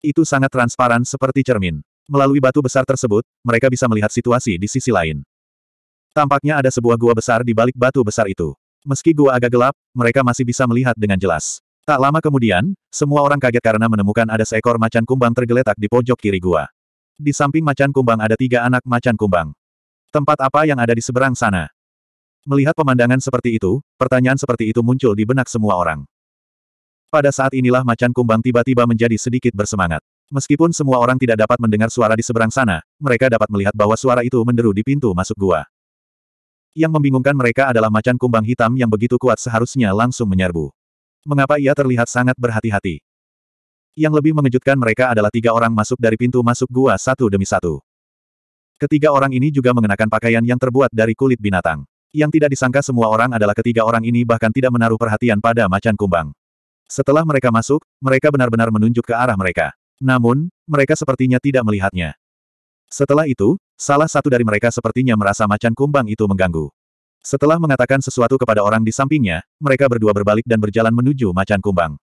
Speaker 1: Itu sangat transparan seperti cermin. Melalui batu besar tersebut, mereka bisa melihat situasi di sisi lain. Tampaknya ada sebuah gua besar di balik batu besar itu. Meski gua agak gelap, mereka masih bisa melihat dengan jelas. Tak lama kemudian, semua orang kaget karena menemukan ada seekor macan kumbang tergeletak di pojok kiri gua. Di samping macan kumbang ada tiga anak macan kumbang. Tempat apa yang ada di seberang sana? Melihat pemandangan seperti itu, pertanyaan seperti itu muncul di benak semua orang. Pada saat inilah macan kumbang tiba-tiba menjadi sedikit bersemangat. Meskipun semua orang tidak dapat mendengar suara di seberang sana, mereka dapat melihat bahwa suara itu menderu di pintu masuk gua. Yang membingungkan mereka adalah macan kumbang hitam yang begitu kuat seharusnya langsung menyerbu. Mengapa ia terlihat sangat berhati-hati? Yang lebih mengejutkan mereka adalah tiga orang masuk dari pintu masuk gua satu demi satu. Ketiga orang ini juga mengenakan pakaian yang terbuat dari kulit binatang. Yang tidak disangka semua orang adalah ketiga orang ini bahkan tidak menaruh perhatian pada macan kumbang. Setelah mereka masuk, mereka benar-benar menunjuk ke arah mereka. Namun, mereka sepertinya tidak melihatnya. Setelah itu, salah satu dari mereka sepertinya merasa macan kumbang itu mengganggu. Setelah mengatakan sesuatu kepada orang di sampingnya, mereka berdua berbalik dan berjalan menuju macan kumbang.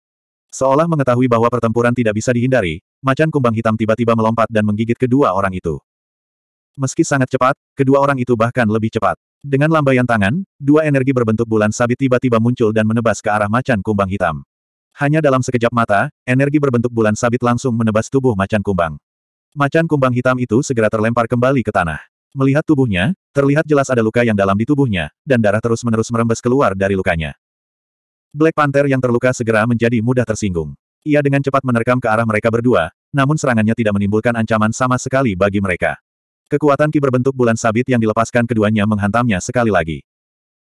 Speaker 1: Seolah mengetahui bahwa pertempuran tidak bisa dihindari, macan kumbang hitam tiba-tiba melompat dan menggigit kedua orang itu. Meski sangat cepat, kedua orang itu bahkan lebih cepat. Dengan lambaian tangan, dua energi berbentuk bulan sabit tiba-tiba muncul dan menebas ke arah macan kumbang hitam. Hanya dalam sekejap mata, energi berbentuk bulan sabit langsung menebas tubuh macan kumbang. Macan kumbang hitam itu segera terlempar kembali ke tanah. Melihat tubuhnya, terlihat jelas ada luka yang dalam di tubuhnya, dan darah terus-menerus merembes keluar dari lukanya. Black Panther yang terluka segera menjadi mudah tersinggung. Ia dengan cepat menerkam ke arah mereka berdua, namun serangannya tidak menimbulkan ancaman sama sekali bagi mereka. Kekuatan ki berbentuk bulan sabit yang dilepaskan keduanya menghantamnya sekali lagi.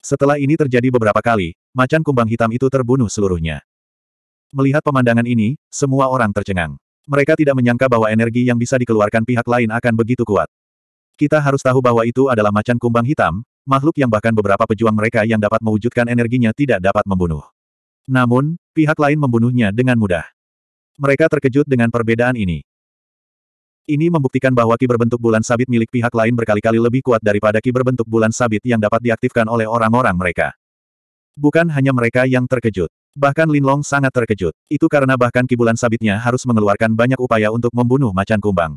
Speaker 1: Setelah ini terjadi beberapa kali, macan kumbang hitam itu terbunuh seluruhnya. Melihat pemandangan ini, semua orang tercengang. Mereka tidak menyangka bahwa energi yang bisa dikeluarkan pihak lain akan begitu kuat. Kita harus tahu bahwa itu adalah macan kumbang hitam, makhluk yang bahkan beberapa pejuang mereka yang dapat mewujudkan energinya tidak dapat membunuh. Namun, pihak lain membunuhnya dengan mudah. Mereka terkejut dengan perbedaan ini. Ini membuktikan bahwa ki berbentuk bulan sabit milik pihak lain berkali-kali lebih kuat daripada ki berbentuk bulan sabit yang dapat diaktifkan oleh orang-orang mereka. Bukan hanya mereka yang terkejut. Bahkan Linlong sangat terkejut. Itu karena bahkan kibulan sabitnya harus mengeluarkan banyak upaya untuk membunuh macan kumbang.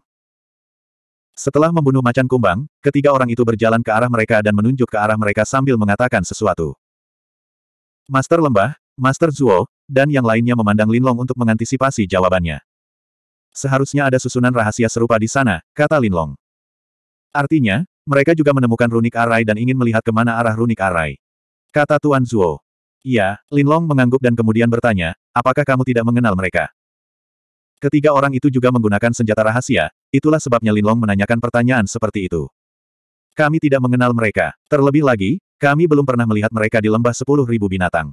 Speaker 1: Setelah membunuh macan kumbang, ketiga orang itu berjalan ke arah mereka dan menunjuk ke arah mereka sambil mengatakan sesuatu. Master Lembah, Master Zuo, dan yang lainnya memandang Linlong untuk mengantisipasi jawabannya. Seharusnya ada susunan rahasia serupa di sana, kata Linlong. Artinya, mereka juga menemukan runik arai dan ingin melihat kemana arah runik arai. Kata Tuan Zuo. Iya, Linlong mengangguk dan kemudian bertanya, apakah kamu tidak mengenal mereka? Ketiga orang itu juga menggunakan senjata rahasia, itulah sebabnya Linlong menanyakan pertanyaan seperti itu. Kami tidak mengenal mereka. Terlebih lagi, kami belum pernah melihat mereka di lembah sepuluh ribu binatang.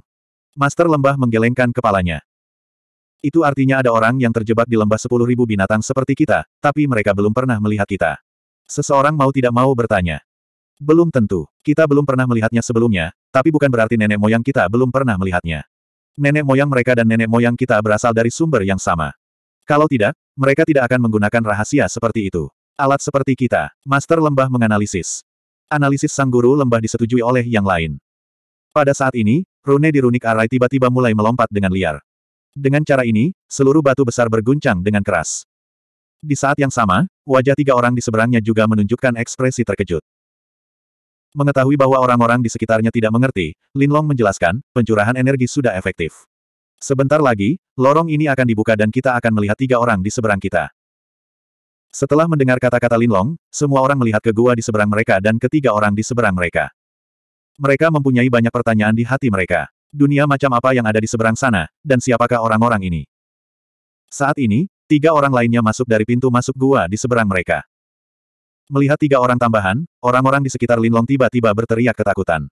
Speaker 1: Master lembah menggelengkan kepalanya. Itu artinya ada orang yang terjebak di lembah sepuluh ribu binatang seperti kita, tapi mereka belum pernah melihat kita. Seseorang mau tidak mau bertanya. Belum tentu. Kita belum pernah melihatnya sebelumnya, tapi bukan berarti nenek moyang kita belum pernah melihatnya. Nenek moyang mereka dan nenek moyang kita berasal dari sumber yang sama. Kalau tidak, mereka tidak akan menggunakan rahasia seperti itu. Alat seperti kita, Master Lembah menganalisis. Analisis sang guru lembah disetujui oleh yang lain. Pada saat ini, rune di runik arai tiba-tiba mulai melompat dengan liar. Dengan cara ini, seluruh batu besar berguncang dengan keras. Di saat yang sama, wajah tiga orang di seberangnya juga menunjukkan ekspresi terkejut. Mengetahui bahwa orang-orang di sekitarnya tidak mengerti, Linlong menjelaskan, pencurahan energi sudah efektif. Sebentar lagi, lorong ini akan dibuka dan kita akan melihat tiga orang di seberang kita. Setelah mendengar kata-kata Linlong, semua orang melihat ke gua di seberang mereka dan ketiga orang di seberang mereka. Mereka mempunyai banyak pertanyaan di hati mereka. Dunia macam apa yang ada di seberang sana, dan siapakah orang-orang ini? Saat ini, tiga orang lainnya masuk dari pintu masuk gua di seberang mereka. Melihat tiga orang tambahan, orang-orang di sekitar Linlong tiba-tiba berteriak ketakutan.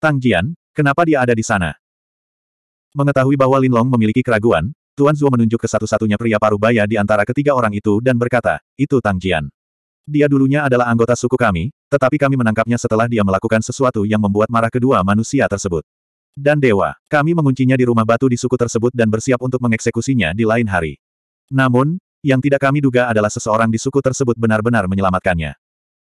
Speaker 1: Tang Jian, kenapa dia ada di sana? Mengetahui bahwa Linlong memiliki keraguan, Tuan Zuo menunjuk ke satu-satunya pria parubaya di antara ketiga orang itu dan berkata, itu Tang Jian. Dia dulunya adalah anggota suku kami, tetapi kami menangkapnya setelah dia melakukan sesuatu yang membuat marah kedua manusia tersebut. Dan dewa, kami menguncinya di rumah batu di suku tersebut dan bersiap untuk mengeksekusinya di lain hari. Namun, yang tidak kami duga adalah seseorang di suku tersebut benar-benar menyelamatkannya.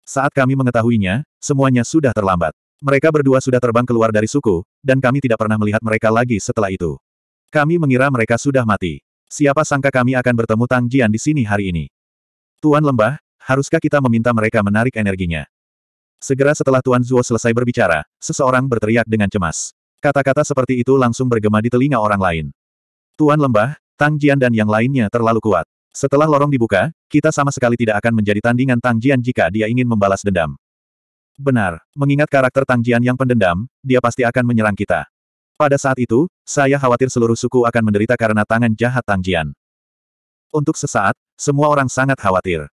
Speaker 1: Saat kami mengetahuinya, semuanya sudah terlambat. Mereka berdua sudah terbang keluar dari suku, dan kami tidak pernah melihat mereka lagi setelah itu. Kami mengira mereka sudah mati. Siapa sangka kami akan bertemu Tang Jian di sini hari ini. Tuan Lembah, haruskah kita meminta mereka menarik energinya? Segera setelah Tuan Zuo selesai berbicara, seseorang berteriak dengan cemas. Kata-kata seperti itu langsung bergema di telinga orang lain. Tuan Lembah, Tang Jian dan yang lainnya terlalu kuat. Setelah lorong dibuka, kita sama sekali tidak akan menjadi tandingan Tang Jian jika dia ingin membalas dendam. Benar, mengingat karakter Tang Jian yang pendendam, dia pasti akan menyerang kita. Pada saat itu, saya khawatir seluruh suku akan menderita karena tangan jahat Tang Jian. Untuk sesaat, semua orang sangat khawatir.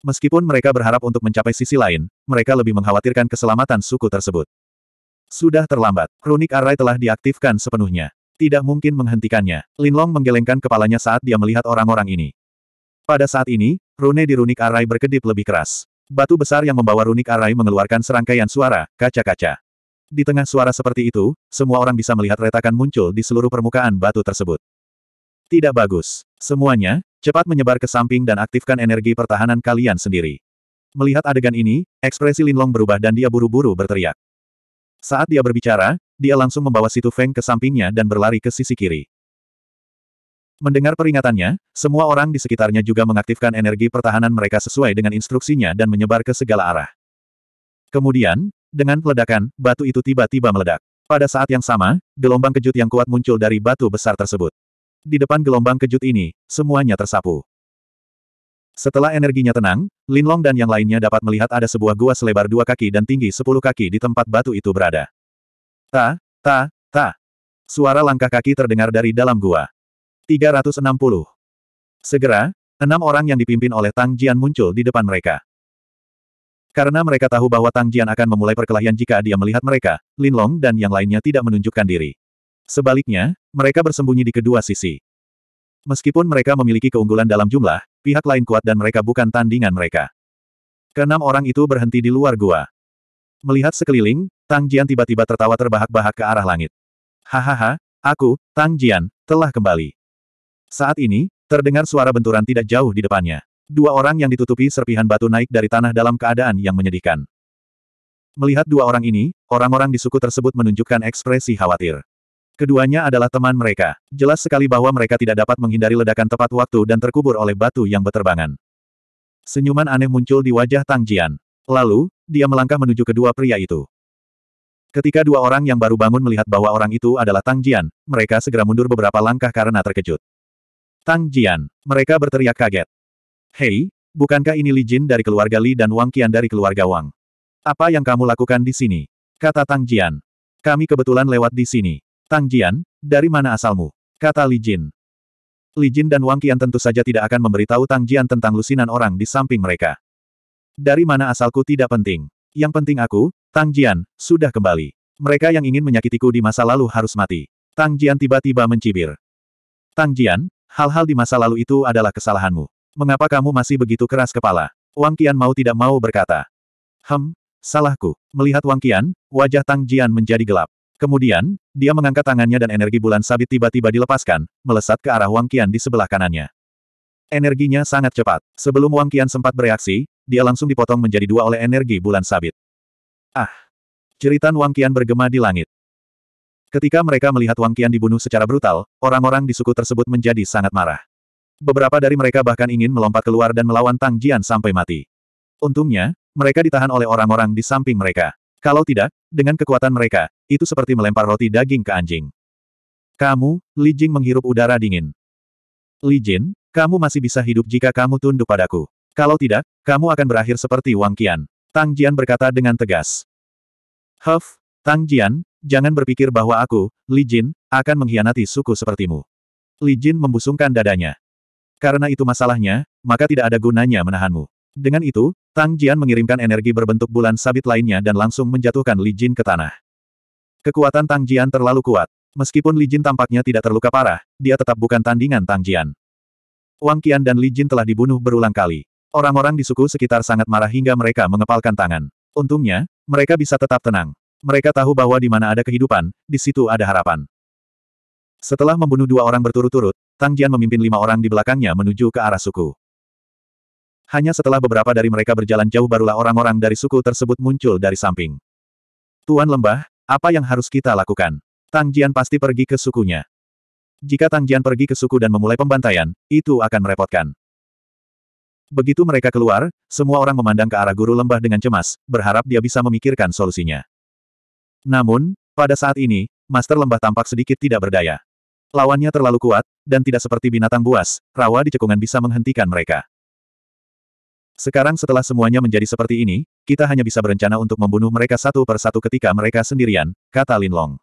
Speaker 1: Meskipun mereka berharap untuk mencapai sisi lain, mereka lebih mengkhawatirkan keselamatan suku tersebut. Sudah terlambat, runik arai telah diaktifkan sepenuhnya tidak mungkin menghentikannya. Linlong menggelengkan kepalanya saat dia melihat orang-orang ini. Pada saat ini, rune di runik arai berkedip lebih keras. Batu besar yang membawa runik arai mengeluarkan serangkaian suara, kaca-kaca. Di tengah suara seperti itu, semua orang bisa melihat retakan muncul di seluruh permukaan batu tersebut. Tidak bagus. Semuanya, cepat menyebar ke samping dan aktifkan energi pertahanan kalian sendiri. Melihat adegan ini, ekspresi Linlong berubah dan dia buru-buru berteriak. Saat dia berbicara, dia langsung membawa Situ Feng ke sampingnya dan berlari ke sisi kiri. Mendengar peringatannya, semua orang di sekitarnya juga mengaktifkan energi pertahanan mereka sesuai dengan instruksinya dan menyebar ke segala arah. Kemudian, dengan ledakan, batu itu tiba-tiba meledak. Pada saat yang sama, gelombang kejut yang kuat muncul dari batu besar tersebut. Di depan gelombang kejut ini, semuanya tersapu. Setelah energinya tenang, Linlong dan yang lainnya dapat melihat ada sebuah gua selebar dua kaki dan tinggi sepuluh kaki di tempat batu itu berada. Ta, ta, ta. Suara langkah kaki terdengar dari dalam gua. 360. Segera, enam orang yang dipimpin oleh Tang Jian muncul di depan mereka. Karena mereka tahu bahwa Tang Jian akan memulai perkelahian jika dia melihat mereka, Lin Long dan yang lainnya tidak menunjukkan diri. Sebaliknya, mereka bersembunyi di kedua sisi. Meskipun mereka memiliki keunggulan dalam jumlah, pihak lain kuat dan mereka bukan tandingan mereka. Keenam orang itu berhenti di luar gua. Melihat sekeliling, Tang Jian tiba-tiba tertawa terbahak-bahak ke arah langit. Hahaha, aku, Tang Jian, telah kembali. Saat ini, terdengar suara benturan tidak jauh di depannya. Dua orang yang ditutupi serpihan batu naik dari tanah dalam keadaan yang menyedihkan. Melihat dua orang ini, orang-orang di suku tersebut menunjukkan ekspresi khawatir. Keduanya adalah teman mereka. Jelas sekali bahwa mereka tidak dapat menghindari ledakan tepat waktu dan terkubur oleh batu yang berterbangan. Senyuman aneh muncul di wajah Tang Jian. Lalu, dia melangkah menuju kedua pria itu. Ketika dua orang yang baru bangun melihat bahwa orang itu adalah Tang Jian, mereka segera mundur beberapa langkah karena terkejut. Tang Jian, mereka berteriak kaget. Hei, bukankah ini Li Jin dari keluarga Li dan Wang Qian dari keluarga Wang? Apa yang kamu lakukan di sini? Kata Tang Jian. Kami kebetulan lewat di sini. Tang Jian, dari mana asalmu? Kata Li Jin. Li Jin dan Wang Qian tentu saja tidak akan memberitahu Tang Jian tentang lusinan orang di samping mereka. Dari mana asalku tidak penting. Yang penting aku, Tang Jian, sudah kembali. Mereka yang ingin menyakitiku di masa lalu harus mati. Tang Jian tiba-tiba mencibir. Tang Jian, hal-hal di masa lalu itu adalah kesalahanmu. Mengapa kamu masih begitu keras kepala? Wang Qian mau tidak mau berkata. Hem, salahku. Melihat Wang Qian, wajah Tang Jian menjadi gelap. Kemudian, dia mengangkat tangannya dan energi bulan sabit tiba-tiba dilepaskan, melesat ke arah Wang Qian di sebelah kanannya. Energinya sangat cepat. Sebelum Wang Qian sempat bereaksi, dia langsung dipotong menjadi dua oleh energi bulan sabit. Ah! Jeritan Wang Qian bergema di langit. Ketika mereka melihat Wang Qian dibunuh secara brutal, orang-orang di suku tersebut menjadi sangat marah. Beberapa dari mereka bahkan ingin melompat keluar dan melawan Tang Jian sampai mati. Untungnya, mereka ditahan oleh orang-orang di samping mereka. Kalau tidak, dengan kekuatan mereka, itu seperti melempar roti daging ke anjing. Kamu, Li Jing menghirup udara dingin. Li Jin, kamu masih bisa hidup jika kamu tunduk padaku. Kalau tidak, kamu akan berakhir seperti Wang Qian. Tang Jian berkata dengan tegas. Huff, Tang Jian, jangan berpikir bahwa aku, Li Jin, akan mengkhianati suku sepertimu. Li Jin membusungkan dadanya. Karena itu masalahnya, maka tidak ada gunanya menahanmu. Dengan itu, Tang Jian mengirimkan energi berbentuk bulan sabit lainnya dan langsung menjatuhkan Li Jin ke tanah. Kekuatan Tang Jian terlalu kuat. Meskipun Li Jin tampaknya tidak terluka parah, dia tetap bukan tandingan Tang Jian. Wang Qian dan Li Jin telah dibunuh berulang kali. Orang-orang di suku sekitar sangat marah hingga mereka mengepalkan tangan. Untungnya, mereka bisa tetap tenang. Mereka tahu bahwa di mana ada kehidupan, di situ ada harapan. Setelah membunuh dua orang berturut-turut, Tang Jian memimpin lima orang di belakangnya menuju ke arah suku. Hanya setelah beberapa dari mereka berjalan jauh barulah orang-orang dari suku tersebut muncul dari samping. Tuan Lembah, apa yang harus kita lakukan? Tang Jian pasti pergi ke sukunya. Jika Tang Jian pergi ke suku dan memulai pembantaian, itu akan merepotkan. Begitu mereka keluar, semua orang memandang ke arah guru lembah dengan cemas, berharap dia bisa memikirkan solusinya. Namun, pada saat ini, Master Lembah tampak sedikit tidak berdaya. Lawannya terlalu kuat, dan tidak seperti binatang buas, rawa di cekungan bisa menghentikan mereka. Sekarang setelah semuanya menjadi seperti ini, kita hanya bisa berencana untuk membunuh mereka satu per satu ketika mereka sendirian, kata Linlong.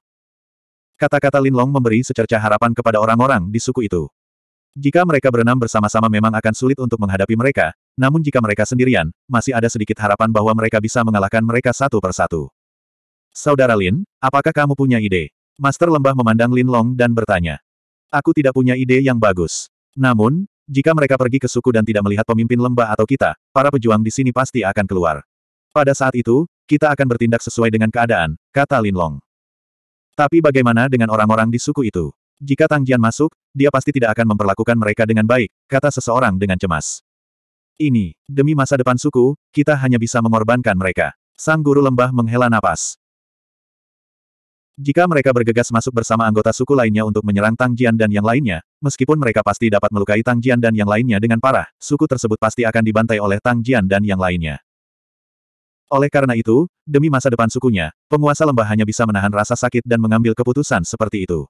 Speaker 1: Kata-kata Linlong memberi secerca harapan kepada orang-orang di suku itu. Jika mereka berenam bersama-sama memang akan sulit untuk menghadapi mereka, namun jika mereka sendirian, masih ada sedikit harapan bahwa mereka bisa mengalahkan mereka satu persatu. Saudara Lin, apakah kamu punya ide? Master Lembah memandang Lin Long dan bertanya. Aku tidak punya ide yang bagus. Namun, jika mereka pergi ke suku dan tidak melihat pemimpin lembah atau kita, para pejuang di sini pasti akan keluar. Pada saat itu, kita akan bertindak sesuai dengan keadaan, kata Lin Long. Tapi bagaimana dengan orang-orang di suku itu? Jika Tang Jian masuk, dia pasti tidak akan memperlakukan mereka dengan baik, kata seseorang dengan cemas. Ini, demi masa depan suku, kita hanya bisa mengorbankan mereka. Sang guru lembah menghela napas. Jika mereka bergegas masuk bersama anggota suku lainnya untuk menyerang Tang Jian dan yang lainnya, meskipun mereka pasti dapat melukai Tang Jian dan yang lainnya dengan parah, suku tersebut pasti akan dibantai oleh Tang Jian dan yang lainnya. Oleh karena itu, demi masa depan sukunya, penguasa lembah hanya bisa menahan rasa sakit dan mengambil keputusan seperti itu.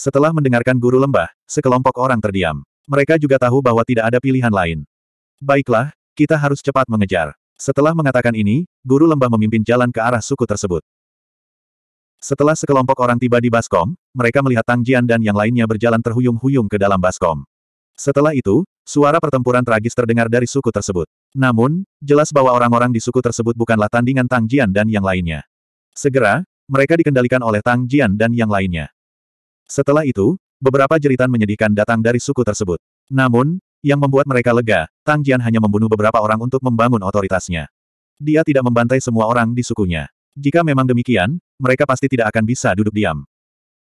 Speaker 1: Setelah mendengarkan guru lembah, sekelompok orang terdiam. Mereka juga tahu bahwa tidak ada pilihan lain. Baiklah, kita harus cepat mengejar. Setelah mengatakan ini, guru lembah memimpin jalan ke arah suku tersebut. Setelah sekelompok orang tiba di Baskom, mereka melihat Tang Jian dan yang lainnya berjalan terhuyung-huyung ke dalam Baskom. Setelah itu, suara pertempuran tragis terdengar dari suku tersebut. Namun, jelas bahwa orang-orang di suku tersebut bukanlah tandingan Tang Jian dan yang lainnya. Segera, mereka dikendalikan oleh Tang Jian dan yang lainnya. Setelah itu, beberapa jeritan menyedihkan datang dari suku tersebut. Namun, yang membuat mereka lega, Tang Jian hanya membunuh beberapa orang untuk membangun otoritasnya. Dia tidak membantai semua orang di sukunya. Jika memang demikian, mereka pasti tidak akan bisa duduk diam.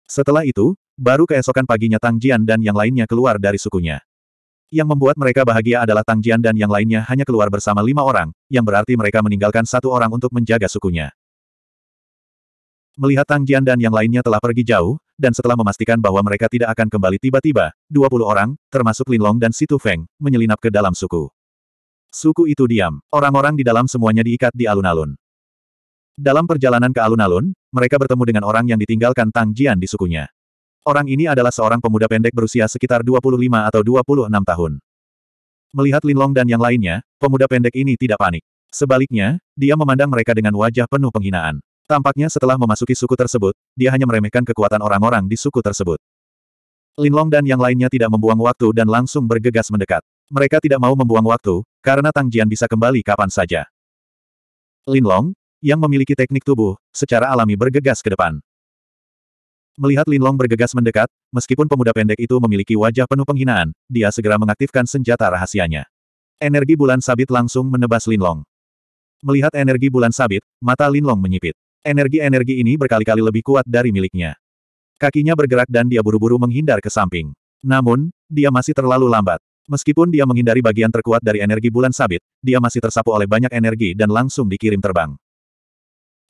Speaker 1: Setelah itu, baru keesokan paginya Tang Jian dan yang lainnya keluar dari sukunya. Yang membuat mereka bahagia adalah Tang Jian dan yang lainnya hanya keluar bersama lima orang, yang berarti mereka meninggalkan satu orang untuk menjaga sukunya. Melihat Tang Jian dan yang lainnya telah pergi jauh, dan setelah memastikan bahwa mereka tidak akan kembali tiba-tiba, 20 orang, termasuk Linlong dan Situ Feng, menyelinap ke dalam suku. Suku itu diam. Orang-orang di dalam semuanya diikat di alun-alun. Dalam perjalanan ke alun-alun, mereka bertemu dengan orang yang ditinggalkan Tang Jian di sukunya. Orang ini adalah seorang pemuda pendek berusia sekitar 25 atau 26 tahun. Melihat Linlong dan yang lainnya, pemuda pendek ini tidak panik. Sebaliknya, dia memandang mereka dengan wajah penuh penghinaan. Tampaknya setelah memasuki suku tersebut, dia hanya meremehkan kekuatan orang-orang di suku tersebut. Linlong dan yang lainnya tidak membuang waktu dan langsung bergegas mendekat. Mereka tidak mau membuang waktu, karena Tang Jian bisa kembali kapan saja. Linlong, yang memiliki teknik tubuh, secara alami bergegas ke depan. Melihat Linlong bergegas mendekat, meskipun pemuda pendek itu memiliki wajah penuh penghinaan, dia segera mengaktifkan senjata rahasianya. Energi bulan sabit langsung menebas Linlong. Melihat energi bulan sabit, mata Linlong menyipit. Energi-energi ini berkali-kali lebih kuat dari miliknya. Kakinya bergerak dan dia buru-buru menghindar ke samping. Namun, dia masih terlalu lambat. Meskipun dia menghindari bagian terkuat dari energi bulan sabit, dia masih tersapu oleh banyak energi dan langsung dikirim terbang.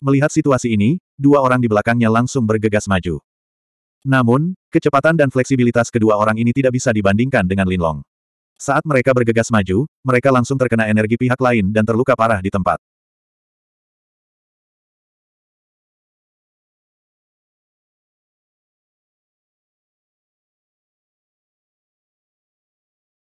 Speaker 1: Melihat situasi ini, dua orang di belakangnya langsung bergegas maju. Namun, kecepatan dan fleksibilitas kedua orang ini tidak bisa dibandingkan dengan Linlong. Saat mereka bergegas maju, mereka langsung terkena energi pihak lain dan terluka parah di tempat.